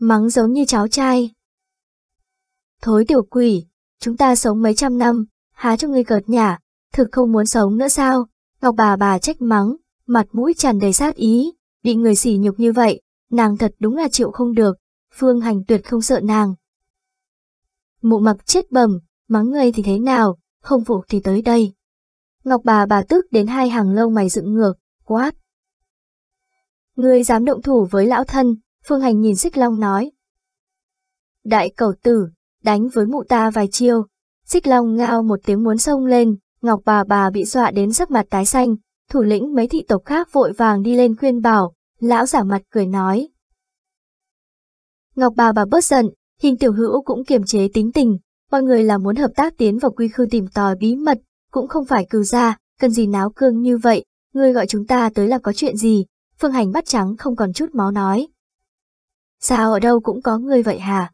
Mắng giống như cháu trai. Thối tiểu quỷ, chúng ta sống mấy trăm năm, há cho ngươi cợt nhả, thực không muốn sống nữa sao? Ngọc bà bà trách mắng, mặt mũi tràn đầy sát ý, bị người sỉ nhục như vậy, nàng thật đúng là chịu không được, phương hành tuyệt không sợ nàng. Mụ mặc chết bầm, mắng người thì thế nào, không phục thì tới đây. Ngọc bà bà tức đến hai hàng lâu mày dựng ngược, quát. Ngươi dám động thủ với lão thân, phương hành nhìn xích long nói. Đại cầu tử, đánh với mụ ta vài chiêu, xích long ngao một tiếng muốn sông lên, Ngọc bà bà bị dọa đến sắc mặt tái xanh, thủ lĩnh mấy thị tộc khác vội vàng đi lên khuyên bảo, lão giả mặt cười nói. Ngọc bà bà bớt giận, hình tiểu hữu cũng kiềm chế tính tình, mọi người là muốn hợp tác tiến vào quy khư tìm tòi bí mật, cũng không phải cừu ra, cần gì náo cương như vậy, ngươi gọi chúng ta tới là có chuyện gì, phương hành bắt trắng không còn chút máu nói. Sao ở đâu cũng có người vậy hả?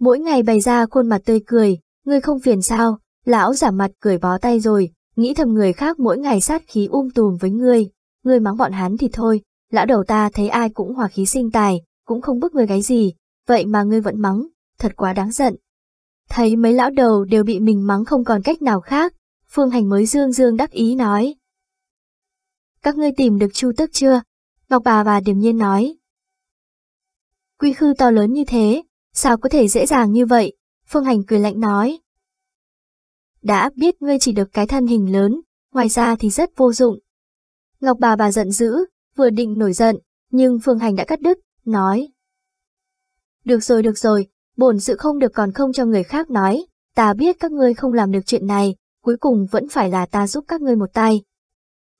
Mỗi ngày bày ra khuôn mặt tươi cười, người không phiền sao, Lão giả mặt cười bó tay rồi, nghĩ thầm người khác mỗi ngày sát khí um tùm với ngươi, ngươi mắng bọn hắn thì thôi, lão đầu ta thấy ai cũng hòa khí sinh tài, cũng không bức người gái gì, vậy mà ngươi vẫn mắng, thật quá đáng giận. Thấy mấy lão đầu đều bị mình mắng không còn cách nào khác, Phương Hành mới dương dương đắc ý nói. Các ngươi tìm được Chu Tức chưa? Ngọc bà và điềm nhiên nói. Quy khư to lớn như thế, sao có thể dễ dàng như vậy? Phương Hành cười lạnh nói đã biết ngươi chỉ được cái thân hình lớn, ngoài ra thì rất vô dụng. Ngọc bà bà giận dữ, vừa định nổi giận, nhưng Phương Hành đã cắt đứt, nói. Được rồi được rồi, bổn sự không được còn không cho người khác nói, ta biết các ngươi không làm được chuyện này, cuối cùng vẫn phải là ta giúp các ngươi một tay.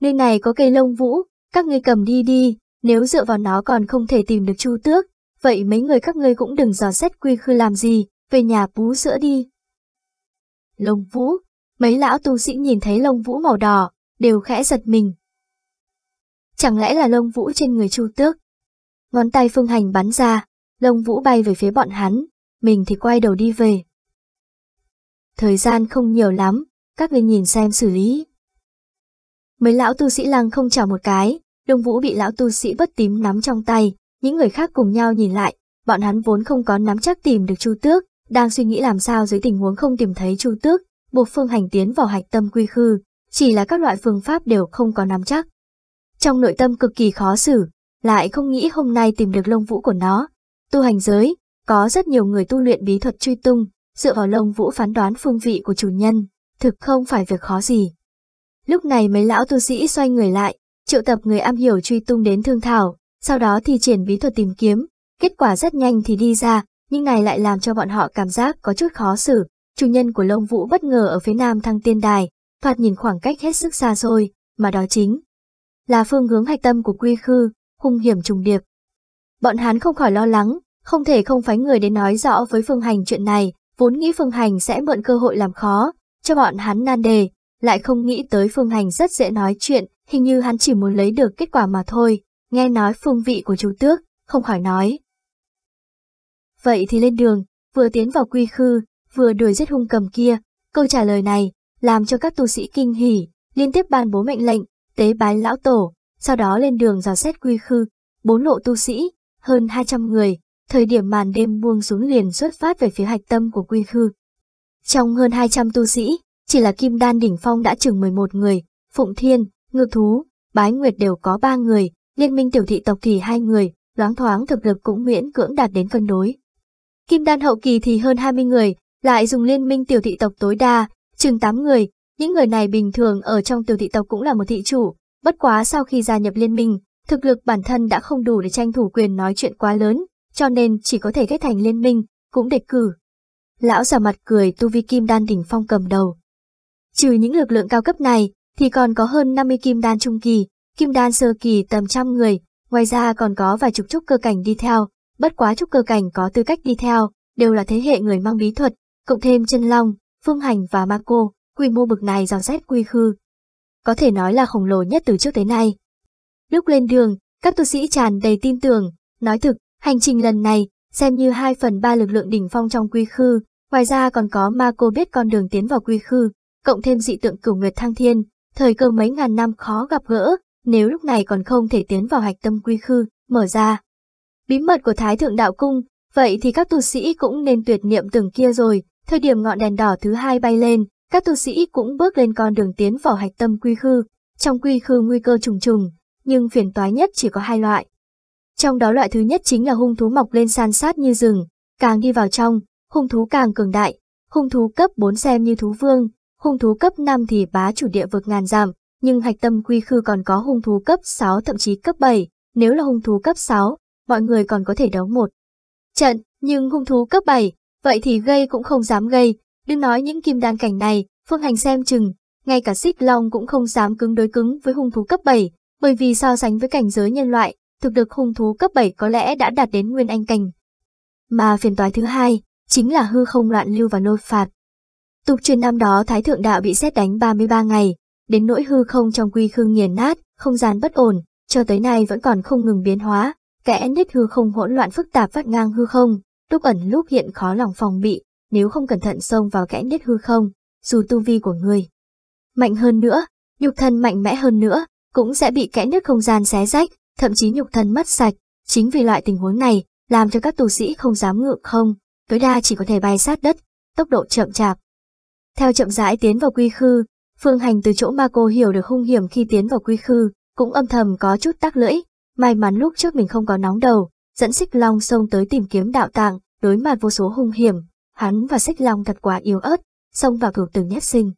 Nơi này có cây lông vũ, các ngươi cầm đi đi, nếu dựa vào nó còn không thể tìm được chu tước, vậy mấy người các ngươi cũng đừng dò xét quy khư làm gì, về nhà bú sữa đi lông vũ. Mấy lão tu sĩ nhìn thấy lông vũ màu đỏ, đều khẽ giật mình. Chẳng lẽ là lông vũ trên người chu tước? Ngón tay phương hành bắn ra, lông vũ bay về phía bọn hắn, mình thì quay đầu đi về. Thời gian không nhiều lắm, các ngươi nhìn xem xử lý. Mấy lão tu sĩ lăng không chào một cái, lông vũ bị lão tu sĩ bất tím nắm trong tay, những người khác cùng nhau nhìn lại, bọn hắn vốn không có nắm chắc tìm được chu tước, đang suy nghĩ làm sao dưới tình huống không tìm thấy trung Tước, buộc Phương Hành tiến vào hạch tâm quy khư, chỉ là các loại phương pháp đều không có nắm chắc. Trong nội tâm cực kỳ khó xử, lại không nghĩ hôm nay tìm được lông vũ của nó. Tu hành giới, có rất nhiều người tu luyện bí thuật truy tung, dựa vào lông vũ phán đoán phương vị của chủ nhân, thực không phải việc khó gì. Lúc này mấy lão tu sĩ xoay người lại, triệu tập người am hiểu truy tung đến thương thảo, sau đó thì triển bí thuật tìm kiếm, kết quả rất nhanh thì đi ra, nhưng này lại làm cho bọn họ cảm giác có chút khó xử. Chủ nhân của lông vũ bất ngờ ở phía nam thăng tiên đài, thoạt nhìn khoảng cách hết sức xa xôi, mà đó chính là phương hướng hạch tâm của quy khư, hung hiểm trùng điệp. Bọn hắn không khỏi lo lắng, không thể không phái người đến nói rõ với phương hành chuyện này, vốn nghĩ phương hành sẽ mượn cơ hội làm khó, cho bọn hắn nan đề, lại không nghĩ tới phương hành rất dễ nói chuyện, hình như hắn chỉ muốn lấy được kết quả mà thôi, nghe nói phương vị của chú tước, không khỏi nói. Vậy thì lên đường, vừa tiến vào quy khư, vừa đuổi giết hung cầm kia, câu trả lời này làm cho các tu sĩ kinh hỉ, liên tiếp ban bố mệnh lệnh, tế bái lão tổ, sau đó lên đường dò xét quy khư, bốn lộ tu sĩ, hơn 200 người, thời điểm màn đêm buông xuống liền xuất phát về phía hạch tâm của quy khư. Trong hơn 200 tu sĩ, chỉ là kim đan đỉnh phong đã chừng 11 người, phụng thiên, ngự thú, bái nguyệt đều có 3 người, liên minh tiểu thị tộc thì hai người, loáng thoáng thực lực cũng miễn cưỡng đạt đến cân đối. Kim đan hậu kỳ thì hơn 20 người, lại dùng liên minh tiểu thị tộc tối đa, chừng 8 người. Những người này bình thường ở trong tiểu thị tộc cũng là một thị chủ, bất quá sau khi gia nhập liên minh, thực lực bản thân đã không đủ để tranh thủ quyền nói chuyện quá lớn, cho nên chỉ có thể kết thành liên minh, cũng đề cử. Lão giả mặt cười tu vi kim đan đỉnh phong cầm đầu. Trừ những lực lượng cao cấp này, thì còn có hơn 50 kim đan trung kỳ, kim đan sơ kỳ tầm trăm người, ngoài ra còn có vài chục chúc cơ cảnh đi theo, bất quá trúc cơ cảnh có tư cách đi theo, đều là thế hệ người mang bí thuật, cộng thêm chân long, phương hành và ma cô, quy mô bực này dò xét quy khư. Có thể nói là khổng lồ nhất từ trước tới nay. Lúc lên đường, các tu sĩ tràn đầy tin tưởng, nói thực, hành trình lần này, xem như 2 phần 3 lực lượng đỉnh phong trong quy khư, ngoài ra còn có ma cô biết con đường tiến vào quy khư, cộng thêm dị tượng cửu nguyệt thăng thiên, thời cơ mấy ngàn năm khó gặp gỡ, nếu lúc này còn không thể tiến vào hạch tâm quy khư, mở ra, Bí mật của Thái Thượng Đạo Cung, vậy thì các tu sĩ cũng nên tuyệt niệm từng kia rồi, thời điểm ngọn đèn đỏ thứ hai bay lên, các tu sĩ cũng bước lên con đường tiến vào hạch tâm quy khư, trong quy khư nguy cơ trùng trùng, nhưng phiền toái nhất chỉ có hai loại. Trong đó loại thứ nhất chính là hung thú mọc lên san sát như rừng, càng đi vào trong, hung thú càng cường đại, hung thú cấp 4 xem như thú vương, hung thú cấp 5 thì bá chủ địa vực ngàn giảm, nhưng hạch tâm quy khư còn có hung thú cấp 6 thậm chí cấp 7, nếu là hung thú cấp 6, mọi người còn có thể đấu một trận, nhưng hung thú cấp 7, vậy thì gây cũng không dám gây, đừng nói những kim đan cảnh này, phương hành xem chừng, ngay cả xích long cũng không dám cứng đối cứng với hung thú cấp 7, bởi vì so sánh với cảnh giới nhân loại, thực được hung thú cấp 7 có lẽ đã đạt đến nguyên anh cảnh. Mà phiền toái thứ hai, chính là hư không loạn lưu và nôi phạt. Tục truyền năm đó Thái Thượng Đạo bị xét đánh 33 ngày, đến nỗi hư không trong quy khương nghiền nát, không gian bất ổn, cho tới nay vẫn còn không ngừng biến hóa, kẽ nết hư không hỗn loạn phức tạp vắt ngang hư không, lúc ẩn lúc hiện khó lòng phòng bị, nếu không cẩn thận xông vào kẽ nết hư không, dù tu vi của người mạnh hơn nữa, nhục thân mạnh mẽ hơn nữa, cũng sẽ bị kẽ nứt không gian xé rách, thậm chí nhục thân mất sạch. Chính vì loại tình huống này, làm cho các tu sĩ không dám ngự không, tối đa chỉ có thể bay sát đất, tốc độ chậm chạp. Theo chậm rãi tiến vào quy khư, Phương Hành từ chỗ ma cô hiểu được hung hiểm khi tiến vào quy khư, cũng âm thầm có chút tắc lưỡi, May mắn lúc trước mình không có nóng đầu, dẫn xích long sông tới tìm kiếm đạo tạng đối mặt vô số hung hiểm, hắn và xích long thật quá yếu ớt, xông vào cửu từng nhất sinh.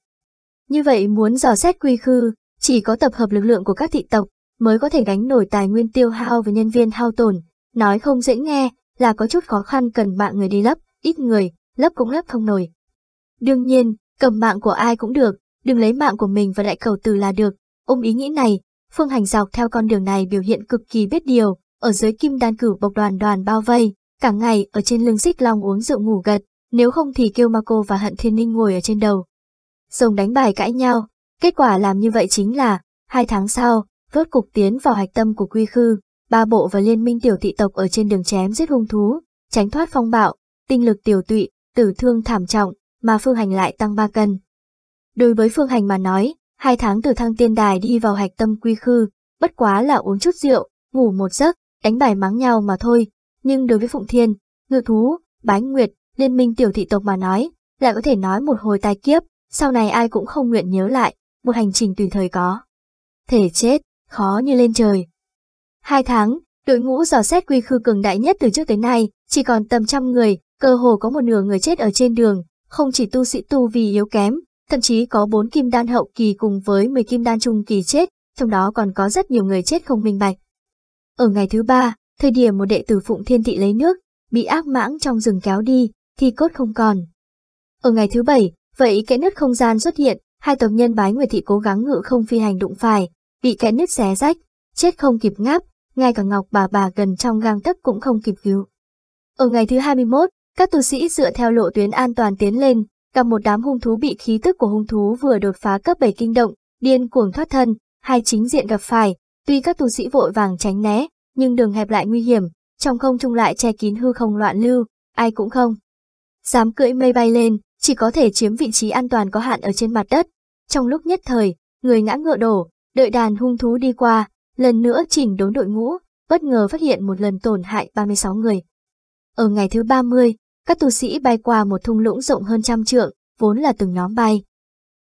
Như vậy muốn dò xét quy khư, chỉ có tập hợp lực lượng của các thị tộc mới có thể gánh nổi tài nguyên tiêu hao với nhân viên hao tổn. Nói không dễ nghe là có chút khó khăn cần mạng người đi lấp, ít người, lấp cũng lấp không nổi. Đương nhiên, cầm mạng của ai cũng được, đừng lấy mạng của mình và lại cầu từ là được. Ôm ý nghĩ này, Phương Hành dọc theo con đường này biểu hiện cực kỳ biết điều, ở dưới kim đan cử bộc đoàn đoàn bao vây, cả ngày ở trên lưng xích long uống rượu ngủ gật, nếu không thì kêu ma cô và hận thiên ninh ngồi ở trên đầu. Rồng đánh bài cãi nhau, kết quả làm như vậy chính là, hai tháng sau, vớt cục tiến vào hạch tâm của quy khư, ba bộ và liên minh tiểu thị tộc ở trên đường chém giết hung thú, tránh thoát phong bạo, tinh lực tiểu tụy, tử thương thảm trọng, mà phương hành lại tăng ba cân. Đối với phương hành mà nói, Hai tháng từ thăng tiên đài đi vào hạch tâm quy khư, bất quá là uống chút rượu, ngủ một giấc, đánh bài mắng nhau mà thôi. Nhưng đối với Phụng Thiên, Ngự Thú, Bái Nguyệt, Liên minh tiểu thị tộc mà nói, lại có thể nói một hồi tai kiếp, sau này ai cũng không nguyện nhớ lại, một hành trình tùy thời có. Thể chết, khó như lên trời. Hai tháng, đội ngũ dò xét quy khư cường đại nhất từ trước tới nay, chỉ còn tầm trăm người, cơ hồ có một nửa người chết ở trên đường, không chỉ tu sĩ tu vì yếu kém, thậm chí có 4 kim đan hậu kỳ cùng với 10 kim đan trung kỳ chết, trong đó còn có rất nhiều người chết không minh bạch. Ở ngày thứ ba, thời điểm một đệ tử Phụng Thiên Thị lấy nước, bị ác mãng trong rừng kéo đi, thi cốt không còn. Ở ngày thứ bảy, vậy kẽ nứt không gian xuất hiện, hai tộc nhân bái người thị cố gắng ngự không phi hành đụng phải, bị kẽ nứt xé rách, chết không kịp ngáp, ngay cả ngọc bà bà gần trong gang tấc cũng không kịp cứu. Ở ngày thứ 21, các tu sĩ dựa theo lộ tuyến an toàn tiến lên, Cả một đám hung thú bị khí tức của hung thú vừa đột phá cấp 7 kinh động, điên cuồng thoát thân, hai chính diện gặp phải, tuy các tu sĩ vội vàng tránh né, nhưng đường hẹp lại nguy hiểm, trong không trung lại che kín hư không loạn lưu, ai cũng không. Dám cưỡi mây bay lên, chỉ có thể chiếm vị trí an toàn có hạn ở trên mặt đất. Trong lúc nhất thời, người ngã ngựa đổ, đợi đàn hung thú đi qua, lần nữa chỉnh đốn đội ngũ, bất ngờ phát hiện một lần tổn hại 36 người. Ở ngày thứ 30, các tu sĩ bay qua một thung lũng rộng hơn trăm trượng, vốn là từng nhóm bay.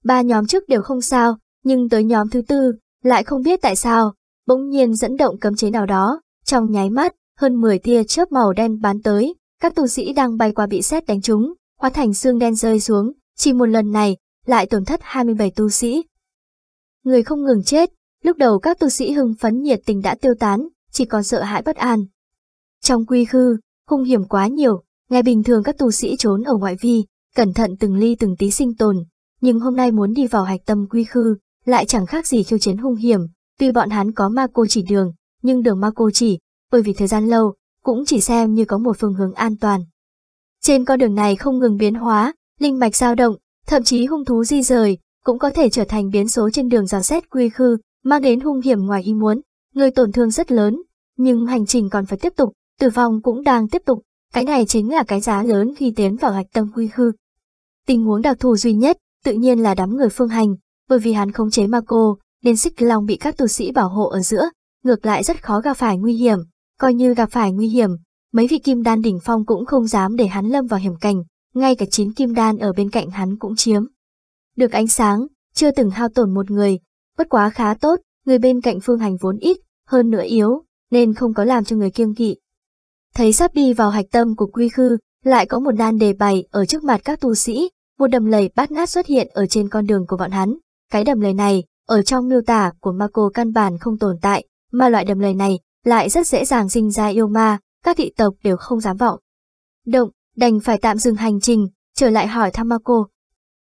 Ba nhóm trước đều không sao, nhưng tới nhóm thứ tư, lại không biết tại sao, bỗng nhiên dẫn động cấm chế nào đó, trong nháy mắt, hơn 10 tia chớp màu đen bắn tới, các tu sĩ đang bay qua bị xét đánh trúng, hóa thành xương đen rơi xuống, chỉ một lần này, lại tổn thất 27 tu sĩ. Người không ngừng chết, lúc đầu các tu sĩ hưng phấn nhiệt tình đã tiêu tán, chỉ còn sợ hãi bất an. Trong quy khư, hung hiểm quá nhiều, Ngày bình thường các tu sĩ trốn ở ngoại vi, cẩn thận từng ly từng tí sinh tồn, nhưng hôm nay muốn đi vào hạch tâm quy khư, lại chẳng khác gì khiêu chiến hung hiểm. Tuy bọn hắn có ma cô chỉ đường, nhưng đường ma cô chỉ, bởi vì thời gian lâu, cũng chỉ xem như có một phương hướng an toàn. Trên con đường này không ngừng biến hóa, linh mạch dao động, thậm chí hung thú di rời, cũng có thể trở thành biến số trên đường dò xét quy khư, mang đến hung hiểm ngoài ý muốn, người tổn thương rất lớn, nhưng hành trình còn phải tiếp tục, tử vong cũng đang tiếp tục, cái này chính là cái giá lớn khi tiến vào hạch tâm quy khư. Tình huống đặc thù duy nhất, tự nhiên là đám người phương hành, bởi vì hắn không chế ma cô, nên xích long bị các tu sĩ bảo hộ ở giữa, ngược lại rất khó gặp phải nguy hiểm, coi như gặp phải nguy hiểm, mấy vị kim đan đỉnh phong cũng không dám để hắn lâm vào hiểm cảnh, ngay cả chín kim đan ở bên cạnh hắn cũng chiếm. Được ánh sáng, chưa từng hao tổn một người, bất quá khá tốt, người bên cạnh phương hành vốn ít, hơn nữa yếu, nên không có làm cho người kiêng kỵ, Thấy sắp đi vào hạch tâm của quy khư, lại có một nan đề bày ở trước mặt các tu sĩ, một đầm lầy bát ngát xuất hiện ở trên con đường của bọn hắn. Cái đầm lầy này, ở trong miêu tả của Marco căn bản không tồn tại, mà loại đầm lầy này lại rất dễ dàng sinh ra yêu ma, các thị tộc đều không dám vọng. Động, đành phải tạm dừng hành trình, trở lại hỏi thăm Marco.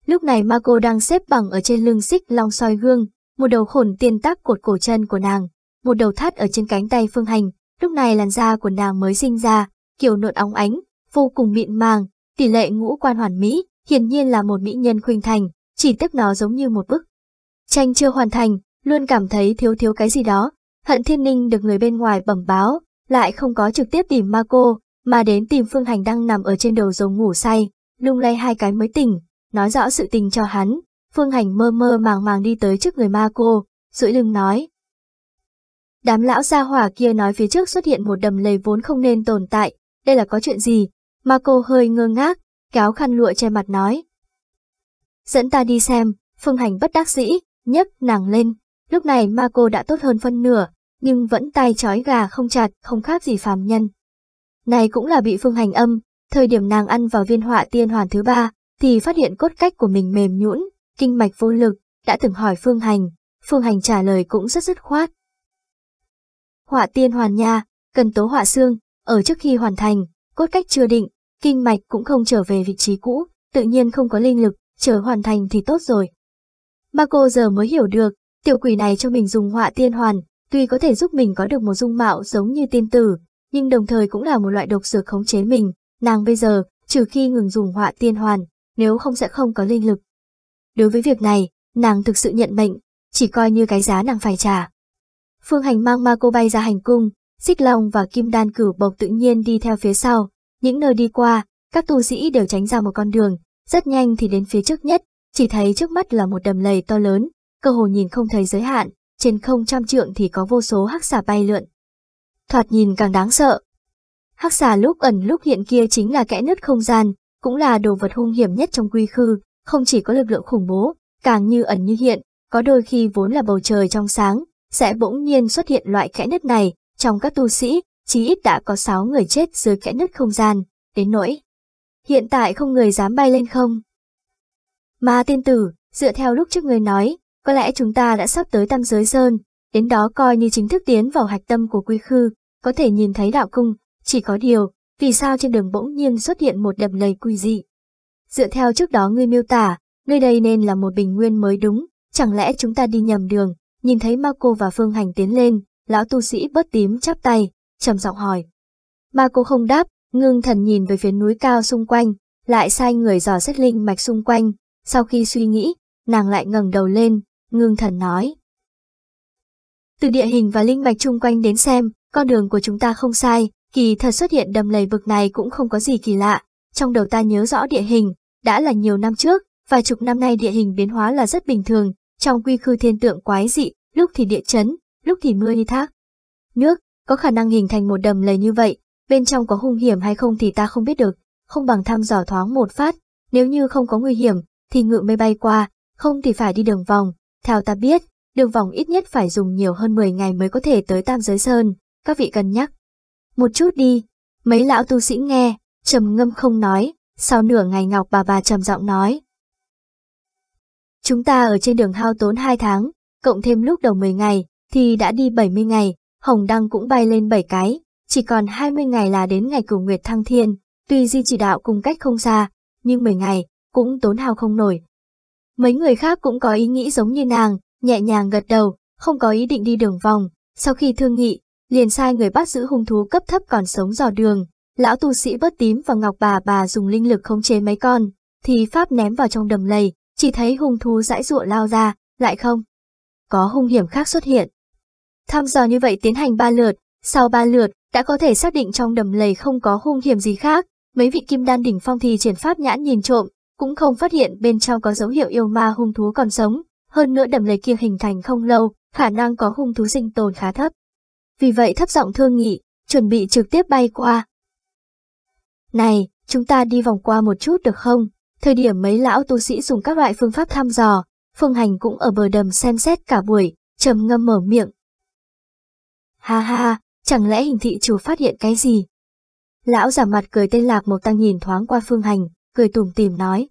Lúc này Marco đang xếp bằng ở trên lưng xích long soi gương, một đầu khổn tiên tắc cột cổ chân của nàng, một đầu thắt ở trên cánh tay phương hành, Lúc này làn da của nàng mới sinh ra, kiểu nộn óng ánh, vô cùng mịn màng, tỷ lệ ngũ quan hoàn mỹ, hiển nhiên là một mỹ nhân khuynh thành, chỉ tiếc nó giống như một bức. Tranh chưa hoàn thành, luôn cảm thấy thiếu thiếu cái gì đó, hận thiên ninh được người bên ngoài bẩm báo, lại không có trực tiếp tìm ma cô, mà đến tìm phương hành đang nằm ở trên đầu giường ngủ say, lung lay hai cái mới tỉnh, nói rõ sự tình cho hắn. Phương hành mơ mơ màng màng đi tới trước người ma cô, duỗi lưng nói, Đám lão gia hỏa kia nói phía trước xuất hiện một đầm lầy vốn không nên tồn tại, đây là có chuyện gì? Marco hơi ngơ ngác, kéo khăn lụa che mặt nói. Dẫn ta đi xem, phương hành bất đắc dĩ, nhấc nàng lên. Lúc này Marco đã tốt hơn phân nửa, nhưng vẫn tay trói gà không chặt, không khác gì phàm nhân. Này cũng là bị phương hành âm, thời điểm nàng ăn vào viên họa tiên hoàn thứ ba, thì phát hiện cốt cách của mình mềm nhũn, kinh mạch vô lực, đã từng hỏi phương hành, phương hành trả lời cũng rất dứt khoát họa tiên hoàn nha, cần tố họa xương, ở trước khi hoàn thành, cốt cách chưa định, kinh mạch cũng không trở về vị trí cũ, tự nhiên không có linh lực, chờ hoàn thành thì tốt rồi. cô giờ mới hiểu được, tiểu quỷ này cho mình dùng họa tiên hoàn, tuy có thể giúp mình có được một dung mạo giống như tiên tử, nhưng đồng thời cũng là một loại độc dược khống chế mình, nàng bây giờ, trừ khi ngừng dùng họa tiên hoàn, nếu không sẽ không có linh lực. Đối với việc này, nàng thực sự nhận mệnh, chỉ coi như cái giá nàng phải trả. Phương Hành mang ma cô bay ra hành cung, xích long và kim đan cử bộc tự nhiên đi theo phía sau. Những nơi đi qua, các tu sĩ đều tránh ra một con đường, rất nhanh thì đến phía trước nhất, chỉ thấy trước mắt là một đầm lầy to lớn, cơ hồ nhìn không thấy giới hạn, trên không trăm trượng thì có vô số hắc xà bay lượn. Thoạt nhìn càng đáng sợ. Hắc xà lúc ẩn lúc hiện kia chính là kẽ nứt không gian, cũng là đồ vật hung hiểm nhất trong quy khư, không chỉ có lực lượng khủng bố, càng như ẩn như hiện, có đôi khi vốn là bầu trời trong sáng, sẽ bỗng nhiên xuất hiện loại kẽ nứt này, trong các tu sĩ, chí ít đã có 6 người chết dưới kẽ nứt không gian, đến nỗi. Hiện tại không người dám bay lên không. Mà tiên tử, dựa theo lúc trước người nói, có lẽ chúng ta đã sắp tới tam giới sơn, đến đó coi như chính thức tiến vào hạch tâm của quy khư, có thể nhìn thấy đạo cung, chỉ có điều, vì sao trên đường bỗng nhiên xuất hiện một đầm lầy quy dị. Dựa theo trước đó ngươi miêu tả, nơi đây nên là một bình nguyên mới đúng, chẳng lẽ chúng ta đi nhầm đường, Nhìn thấy Marco và Phương Hành tiến lên, lão tu sĩ bớt tím chắp tay, trầm giọng hỏi. Marco không đáp, ngưng thần nhìn về phía núi cao xung quanh, lại sai người dò xét linh mạch xung quanh, sau khi suy nghĩ, nàng lại ngẩng đầu lên, ngưng thần nói. Từ địa hình và linh mạch chung quanh đến xem, con đường của chúng ta không sai, kỳ thật xuất hiện đầm lầy vực này cũng không có gì kỳ lạ. Trong đầu ta nhớ rõ địa hình, đã là nhiều năm trước, vài chục năm nay địa hình biến hóa là rất bình thường, trong quy khư thiên tượng quái dị, lúc thì địa chấn, lúc thì mưa như thác. Nước, có khả năng hình thành một đầm lầy như vậy, bên trong có hung hiểm hay không thì ta không biết được, không bằng thăm dò thoáng một phát, nếu như không có nguy hiểm, thì ngự mây bay qua, không thì phải đi đường vòng, theo ta biết, đường vòng ít nhất phải dùng nhiều hơn 10 ngày mới có thể tới Tam Giới Sơn, các vị cân nhắc. Một chút đi, mấy lão tu sĩ nghe, trầm ngâm không nói, sau nửa ngày Ngọc bà bà trầm giọng nói, Chúng ta ở trên đường hao tốn 2 tháng, cộng thêm lúc đầu 10 ngày, thì đã đi 70 ngày, hồng đăng cũng bay lên 7 cái, chỉ còn 20 ngày là đến ngày cửu nguyệt thăng thiên, tuy di chỉ đạo cùng cách không xa, nhưng 10 ngày cũng tốn hao không nổi. Mấy người khác cũng có ý nghĩ giống như nàng, nhẹ nhàng gật đầu, không có ý định đi đường vòng, sau khi thương nghị, liền sai người bắt giữ hung thú cấp thấp còn sống dò đường, lão tu sĩ bớt tím và ngọc bà bà dùng linh lực khống chế mấy con, thì pháp ném vào trong đầm lầy, chỉ thấy hung thú dãi dụa lao ra, lại không. Có hung hiểm khác xuất hiện. Thăm dò như vậy tiến hành ba lượt, sau ba lượt, đã có thể xác định trong đầm lầy không có hung hiểm gì khác, mấy vị kim đan đỉnh phong thì triển pháp nhãn nhìn trộm, cũng không phát hiện bên trong có dấu hiệu yêu ma hung thú còn sống, hơn nữa đầm lầy kia hình thành không lâu, khả năng có hung thú sinh tồn khá thấp. Vì vậy thấp giọng thương nghị, chuẩn bị trực tiếp bay qua. Này, chúng ta đi vòng qua một chút được không? Thời điểm mấy lão tu sĩ dùng các loại phương pháp thăm dò, Phương Hành cũng ở bờ đầm xem xét cả buổi, trầm ngâm mở miệng. Ha ha chẳng lẽ hình thị chủ phát hiện cái gì? Lão giả mặt cười tên lạc một tăng nhìn thoáng qua Phương Hành, cười tủm tìm nói.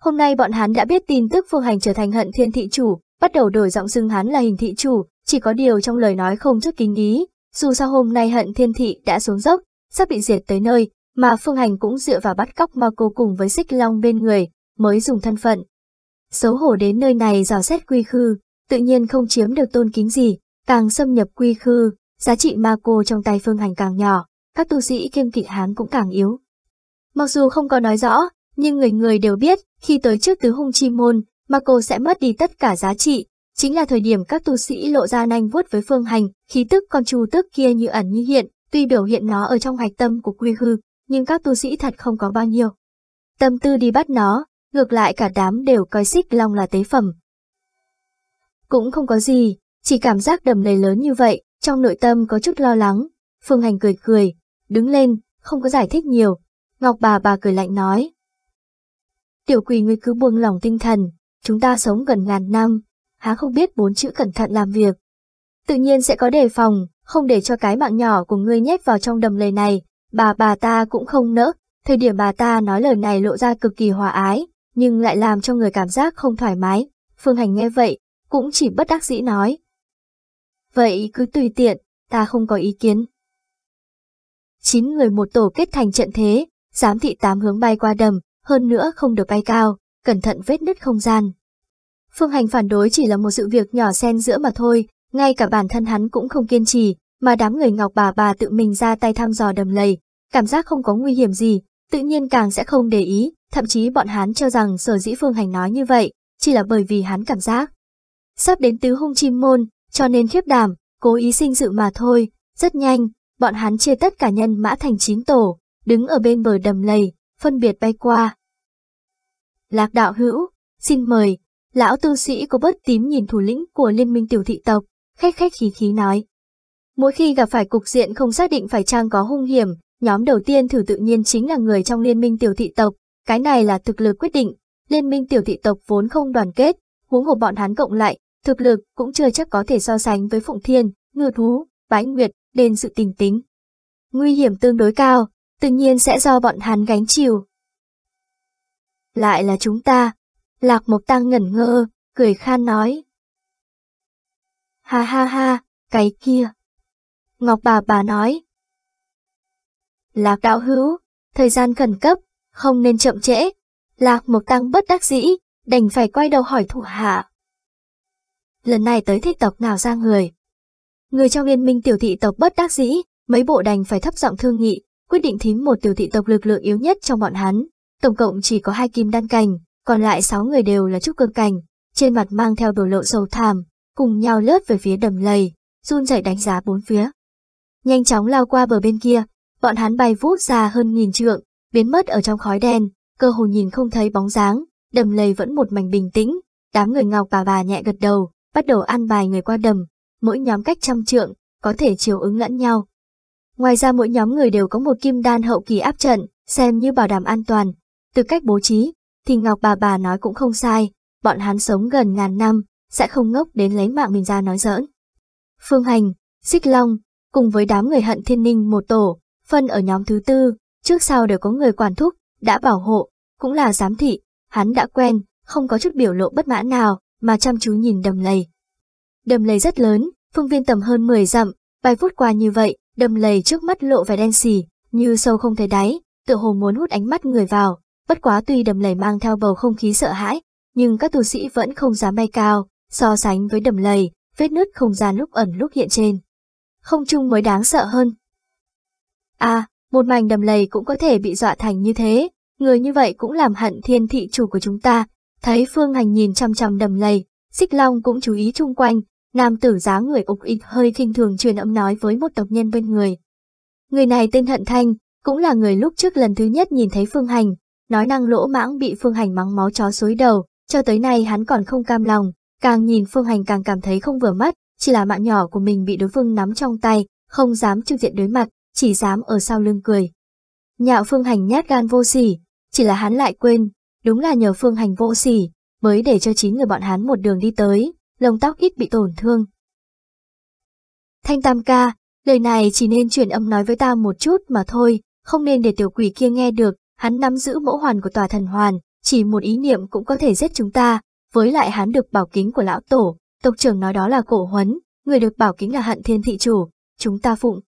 Hôm nay bọn hắn đã biết tin tức Phương Hành trở thành hận thiên thị chủ, bắt đầu đổi giọng xưng hắn là hình thị chủ, chỉ có điều trong lời nói không chút kính ý. Dù sao hôm nay hận thiên thị đã xuống dốc, sắp bị diệt tới nơi, mà Phương Hành cũng dựa vào bắt cóc marco cùng với xích long bên người, mới dùng thân phận. Xấu hổ đến nơi này dò xét quy khư, tự nhiên không chiếm được tôn kính gì, càng xâm nhập quy khư, giá trị marco trong tay Phương Hành càng nhỏ, các tu sĩ kiêm kỵ hán cũng càng yếu. Mặc dù không có nói rõ, nhưng người người đều biết, khi tới trước tứ hung chi môn, marco sẽ mất đi tất cả giá trị, chính là thời điểm các tu sĩ lộ ra nanh vuốt với phương hành, khí tức con chu tức kia như ẩn như hiện, tuy biểu hiện nó ở trong hạch tâm của quy khư nhưng các tu sĩ thật không có bao nhiêu. Tâm tư đi bắt nó, ngược lại cả đám đều coi xích long là tế phẩm. Cũng không có gì, chỉ cảm giác đầm lầy lớn như vậy, trong nội tâm có chút lo lắng. Phương Hành cười cười, đứng lên, không có giải thích nhiều. Ngọc bà bà cười lạnh nói. Tiểu quỳ ngươi cứ buông lòng tinh thần, chúng ta sống gần ngàn năm, há không biết bốn chữ cẩn thận làm việc. Tự nhiên sẽ có đề phòng, không để cho cái mạng nhỏ của ngươi nhét vào trong đầm lầy này, Bà bà ta cũng không nỡ, thời điểm bà ta nói lời này lộ ra cực kỳ hòa ái, nhưng lại làm cho người cảm giác không thoải mái. Phương Hành nghe vậy, cũng chỉ bất đắc dĩ nói. Vậy cứ tùy tiện, ta không có ý kiến. Chín người một tổ kết thành trận thế, giám thị tám hướng bay qua đầm, hơn nữa không được bay cao, cẩn thận vết nứt không gian. Phương Hành phản đối chỉ là một sự việc nhỏ xen giữa mà thôi, ngay cả bản thân hắn cũng không kiên trì, mà đám người ngọc bà bà tự mình ra tay thăm dò đầm lầy, cảm giác không có nguy hiểm gì, tự nhiên càng sẽ không để ý, thậm chí bọn hắn cho rằng sở dĩ Phương Hành nói như vậy, chỉ là bởi vì hắn cảm giác. Sắp đến tứ hung chim môn, cho nên khiếp đảm, cố ý sinh dự mà thôi, rất nhanh, bọn hắn chia tất cả nhân mã thành chín tổ, đứng ở bên bờ đầm lầy, phân biệt bay qua. Lạc đạo hữu, xin mời, lão tư sĩ có bớt tím nhìn thủ lĩnh của liên minh tiểu thị tộc, khách khách khí khí nói. Mỗi khi gặp phải cục diện không xác định phải trang có hung hiểm, nhóm đầu tiên thử tự nhiên chính là người trong liên minh tiểu thị tộc, cái này là thực lực quyết định, liên minh tiểu thị tộc vốn không đoàn kết, huống hồ bọn hắn cộng lại, thực lực cũng chưa chắc có thể so sánh với Phụng Thiên, Ngư Thú, Bái Nguyệt, đền sự tình tính. Nguy hiểm tương đối cao, tự nhiên sẽ do bọn hắn gánh chịu. Lại là chúng ta, Lạc Mộc Tăng ngẩn ngơ, cười khan nói. Ha ha ha, cái kia. Ngọc bà bà nói. Lạc đạo hữu, thời gian khẩn cấp, không nên chậm trễ. Lạc Mộc Tăng bất đắc dĩ, đành phải quay đầu hỏi thủ hạ. Lần này tới thích tộc nào ra người? Người trong liên minh tiểu thị tộc bất đắc dĩ, mấy bộ đành phải thấp giọng thương nghị, quyết định thím một tiểu thị tộc lực lượng yếu nhất trong bọn hắn. Tổng cộng chỉ có hai kim đan cành, còn lại sáu người đều là trúc cương cành, trên mặt mang theo đồ lộ dầu thảm, cùng nhau lướt về phía đầm lầy, run rẩy đánh giá bốn phía nhanh chóng lao qua bờ bên kia, bọn hắn bay vút ra hơn nghìn trượng, biến mất ở trong khói đen, cơ hồ nhìn không thấy bóng dáng, đầm lầy vẫn một mảnh bình tĩnh, đám người ngọc bà bà nhẹ gật đầu, bắt đầu ăn bài người qua đầm, mỗi nhóm cách trăm trượng, có thể chiều ứng lẫn nhau. Ngoài ra mỗi nhóm người đều có một kim đan hậu kỳ áp trận, xem như bảo đảm an toàn. Từ cách bố trí, thì Ngọc bà bà nói cũng không sai, bọn hắn sống gần ngàn năm, sẽ không ngốc đến lấy mạng mình ra nói giỡn. Phương Hành, Xích Long, cùng với đám người hận thiên ninh một tổ, phân ở nhóm thứ tư, trước sau đều có người quản thúc, đã bảo hộ, cũng là giám thị, hắn đã quen, không có chút biểu lộ bất mãn nào, mà chăm chú nhìn đầm lầy. Đầm lầy rất lớn, phương viên tầm hơn 10 dặm, vài phút qua như vậy, đầm lầy trước mắt lộ vẻ đen xì, như sâu không thấy đáy, tựa hồ muốn hút ánh mắt người vào, bất quá tuy đầm lầy mang theo bầu không khí sợ hãi, nhưng các tu sĩ vẫn không dám bay cao, so sánh với đầm lầy, vết nứt không gian lúc ẩn lúc hiện trên không trung mới đáng sợ hơn. À, một mảnh đầm lầy cũng có thể bị dọa thành như thế, người như vậy cũng làm hận thiên thị chủ của chúng ta. Thấy Phương Hành nhìn chăm chăm đầm lầy, xích long cũng chú ý chung quanh, nam tử dáng người ục ịch hơi khinh thường truyền âm nói với một tộc nhân bên người. Người này tên Hận Thanh, cũng là người lúc trước lần thứ nhất nhìn thấy Phương Hành, nói năng lỗ mãng bị Phương Hành mắng máu chó xối đầu, cho tới nay hắn còn không cam lòng, càng nhìn Phương Hành càng cảm thấy không vừa mắt, chỉ là mạng nhỏ của mình bị đối phương nắm trong tay, không dám trực diện đối mặt, chỉ dám ở sau lưng cười. Nhạo Phương Hành nhát gan vô sỉ, chỉ là hắn lại quên, đúng là nhờ Phương Hành vô sỉ, mới để cho chín người bọn hắn một đường đi tới, lông tóc ít bị tổn thương. Thanh Tam ca, lời này chỉ nên truyền âm nói với ta một chút mà thôi, không nên để tiểu quỷ kia nghe được, hắn nắm giữ mẫu hoàn của tòa thần hoàn, chỉ một ý niệm cũng có thể giết chúng ta, với lại hắn được bảo kính của lão tổ, Tộc trưởng nói đó là cổ huấn, người được bảo kính là hận thiên thị chủ, chúng ta phụng.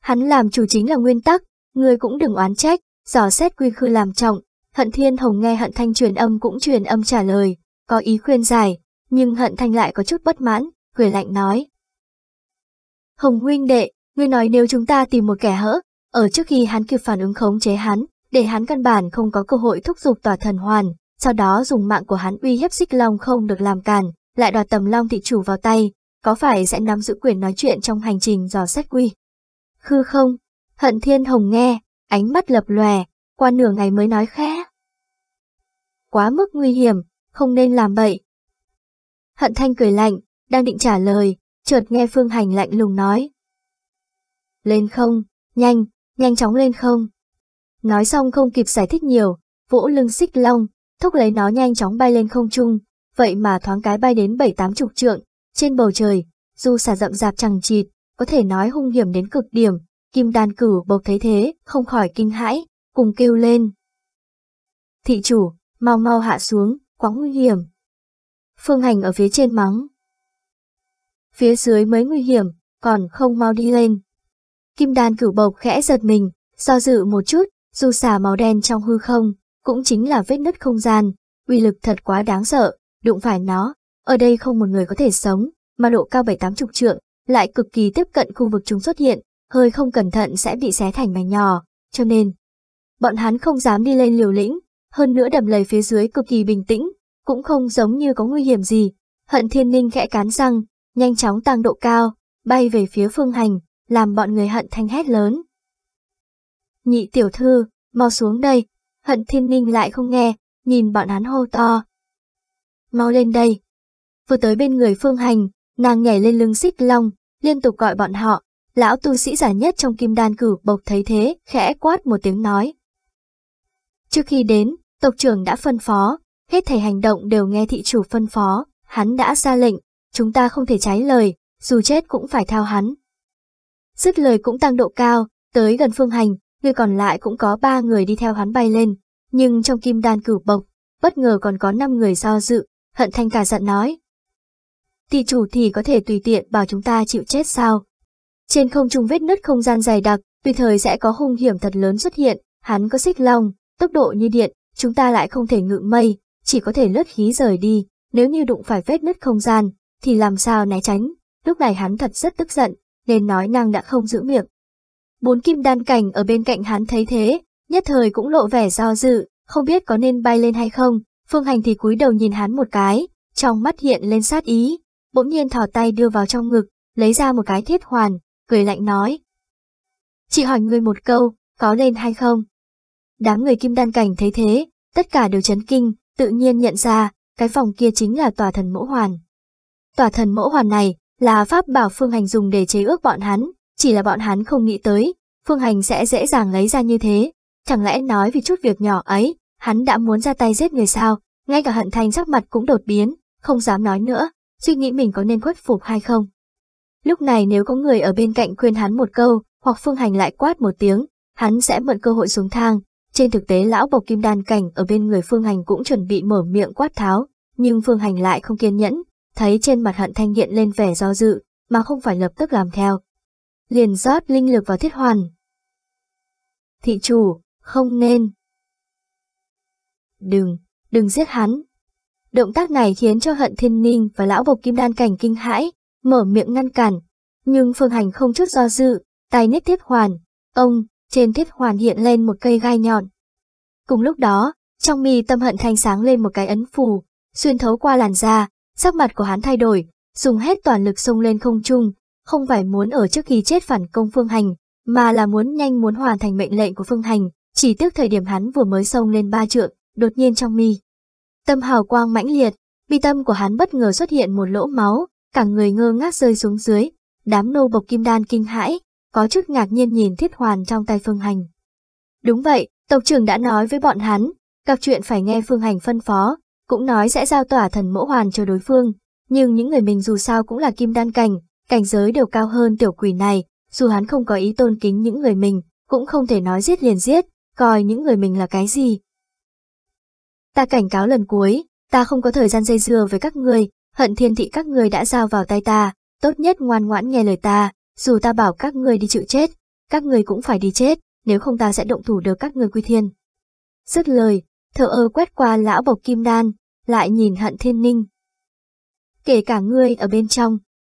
Hắn làm chủ chính là nguyên tắc, người cũng đừng oán trách, dò xét quy khư làm trọng. Hận thiên hồng nghe hận thanh truyền âm cũng truyền âm trả lời, có ý khuyên giải, nhưng hận thanh lại có chút bất mãn, cười lạnh nói. Hồng huynh đệ, ngươi nói nếu chúng ta tìm một kẻ hỡ, ở trước khi hắn kịp phản ứng khống chế hắn, để hắn căn bản không có cơ hội thúc giục tỏa thần hoàn, sau đó dùng mạng của hắn uy hiếp xích long không được làm càn lại đoạt tầm long thị chủ vào tay, có phải sẽ nắm giữ quyền nói chuyện trong hành trình dò xét quy? Khư không, hận thiên hồng nghe, ánh mắt lập lòe, qua nửa ngày mới nói khẽ. Quá mức nguy hiểm, không nên làm bậy. Hận thanh cười lạnh, đang định trả lời, chợt nghe phương hành lạnh lùng nói. Lên không, nhanh, nhanh chóng lên không. Nói xong không kịp giải thích nhiều, vỗ lưng xích long, thúc lấy nó nhanh chóng bay lên không trung, vậy mà thoáng cái bay đến bảy tám chục trượng, trên bầu trời, dù xả rậm rạp chẳng chịt, có thể nói hung hiểm đến cực điểm, kim đan cửu bộc thấy thế, không khỏi kinh hãi, cùng kêu lên. Thị chủ, mau mau hạ xuống, quá nguy hiểm. Phương hành ở phía trên mắng. Phía dưới mới nguy hiểm, còn không mau đi lên. Kim đan cửu bộc khẽ giật mình, do dự một chút, dù xả màu đen trong hư không, cũng chính là vết nứt không gian, uy lực thật quá đáng sợ, Đụng phải nó, ở đây không một người có thể sống, mà độ cao bảy tám chục trượng, lại cực kỳ tiếp cận khu vực chúng xuất hiện, hơi không cẩn thận sẽ bị xé thành mảnh nhỏ, cho nên bọn hắn không dám đi lên liều lĩnh, hơn nữa đầm lầy phía dưới cực kỳ bình tĩnh, cũng không giống như có nguy hiểm gì. Hận Thiên Ninh khẽ cắn răng, nhanh chóng tăng độ cao, bay về phía phương hành, làm bọn người hận thanh hét lớn. Nhị tiểu thư, mau xuống đây, hận thiên ninh lại không nghe, nhìn bọn hắn hô to mau lên đây. Vừa tới bên người phương hành, nàng nhảy lên lưng xích long, liên tục gọi bọn họ, lão tu sĩ giả nhất trong kim đan cử bộc thấy thế, khẽ quát một tiếng nói. Trước khi đến, tộc trưởng đã phân phó, hết thầy hành động đều nghe thị chủ phân phó, hắn đã ra lệnh, chúng ta không thể trái lời, dù chết cũng phải thao hắn. Dứt lời cũng tăng độ cao, tới gần phương hành, người còn lại cũng có ba người đi theo hắn bay lên, nhưng trong kim đan cử bộc, bất ngờ còn có năm người do dự, Hận thanh cả giận nói. Tỷ chủ thì có thể tùy tiện bảo chúng ta chịu chết sao? Trên không trung vết nứt không gian dày đặc, tùy thời sẽ có hung hiểm thật lớn xuất hiện, hắn có xích long, tốc độ như điện, chúng ta lại không thể ngự mây, chỉ có thể lướt khí rời đi, nếu như đụng phải vết nứt không gian, thì làm sao né tránh. Lúc này hắn thật rất tức giận, nên nói năng đã không giữ miệng. Bốn kim đan cảnh ở bên cạnh hắn thấy thế, nhất thời cũng lộ vẻ do dự, không biết có nên bay lên hay không, Phương Hành thì cúi đầu nhìn hắn một cái, trong mắt hiện lên sát ý, bỗng nhiên thò tay đưa vào trong ngực, lấy ra một cái thiết hoàn, cười lạnh nói. Chị hỏi người một câu, có lên hay không? Đám người kim đan cảnh thấy thế, tất cả đều chấn kinh, tự nhiên nhận ra, cái phòng kia chính là tòa thần mẫu hoàn. Tòa thần mẫu hoàn này là pháp bảo Phương Hành dùng để chế ước bọn hắn, chỉ là bọn hắn không nghĩ tới, Phương Hành sẽ dễ dàng lấy ra như thế, chẳng lẽ nói vì chút việc nhỏ ấy hắn đã muốn ra tay giết người sao, ngay cả hận thanh sắc mặt cũng đột biến, không dám nói nữa, suy nghĩ mình có nên khuất phục hay không. Lúc này nếu có người ở bên cạnh khuyên hắn một câu, hoặc phương hành lại quát một tiếng, hắn sẽ mượn cơ hội xuống thang. Trên thực tế lão bộc kim đan cảnh ở bên người phương hành cũng chuẩn bị mở miệng quát tháo, nhưng phương hành lại không kiên nhẫn, thấy trên mặt hận thanh hiện lên vẻ do dự, mà không phải lập tức làm theo. Liền rót linh lực vào thiết hoàn. Thị chủ, không nên. Đừng, đừng giết hắn. Động tác này khiến cho hận thiên ninh và lão bộc kim đan cảnh kinh hãi, mở miệng ngăn cản. Nhưng phương hành không chút do dự, tay nếp thiết hoàn. Ông, trên thiết hoàn hiện lên một cây gai nhọn. Cùng lúc đó, trong mì tâm hận thanh sáng lên một cái ấn phù, xuyên thấu qua làn da, sắc mặt của hắn thay đổi, dùng hết toàn lực xông lên không trung, không phải muốn ở trước khi chết phản công phương hành, mà là muốn nhanh muốn hoàn thành mệnh lệnh của phương hành, chỉ tức thời điểm hắn vừa mới xông lên ba trượng, đột nhiên trong mi. Tâm hào quang mãnh liệt, bi tâm của hắn bất ngờ xuất hiện một lỗ máu, cả người ngơ ngác rơi xuống dưới, đám nô bộc kim đan kinh hãi, có chút ngạc nhiên nhìn thiết hoàn trong tay phương hành. Đúng vậy, tộc trưởng đã nói với bọn hắn, gặp chuyện phải nghe phương hành phân phó, cũng nói sẽ giao tỏa thần mẫu hoàn cho đối phương, nhưng những người mình dù sao cũng là kim đan cảnh, cảnh giới đều cao hơn tiểu quỷ này, dù hắn không có ý tôn kính những người mình, cũng không thể nói giết liền giết, coi những người mình là cái gì, Ta cảnh cáo lần cuối, ta không có thời gian dây dưa với các người. hận thiên thị các người đã giao vào tay ta, tốt nhất ngoan ngoãn nghe lời ta, dù ta bảo các người đi chịu chết, các người cũng phải đi chết, nếu không ta sẽ động thủ được các người quy thiên. Dứt lời, thợ ơ quét qua lão bộc kim đan, lại nhìn hận thiên ninh. Kể cả ngươi ở bên trong,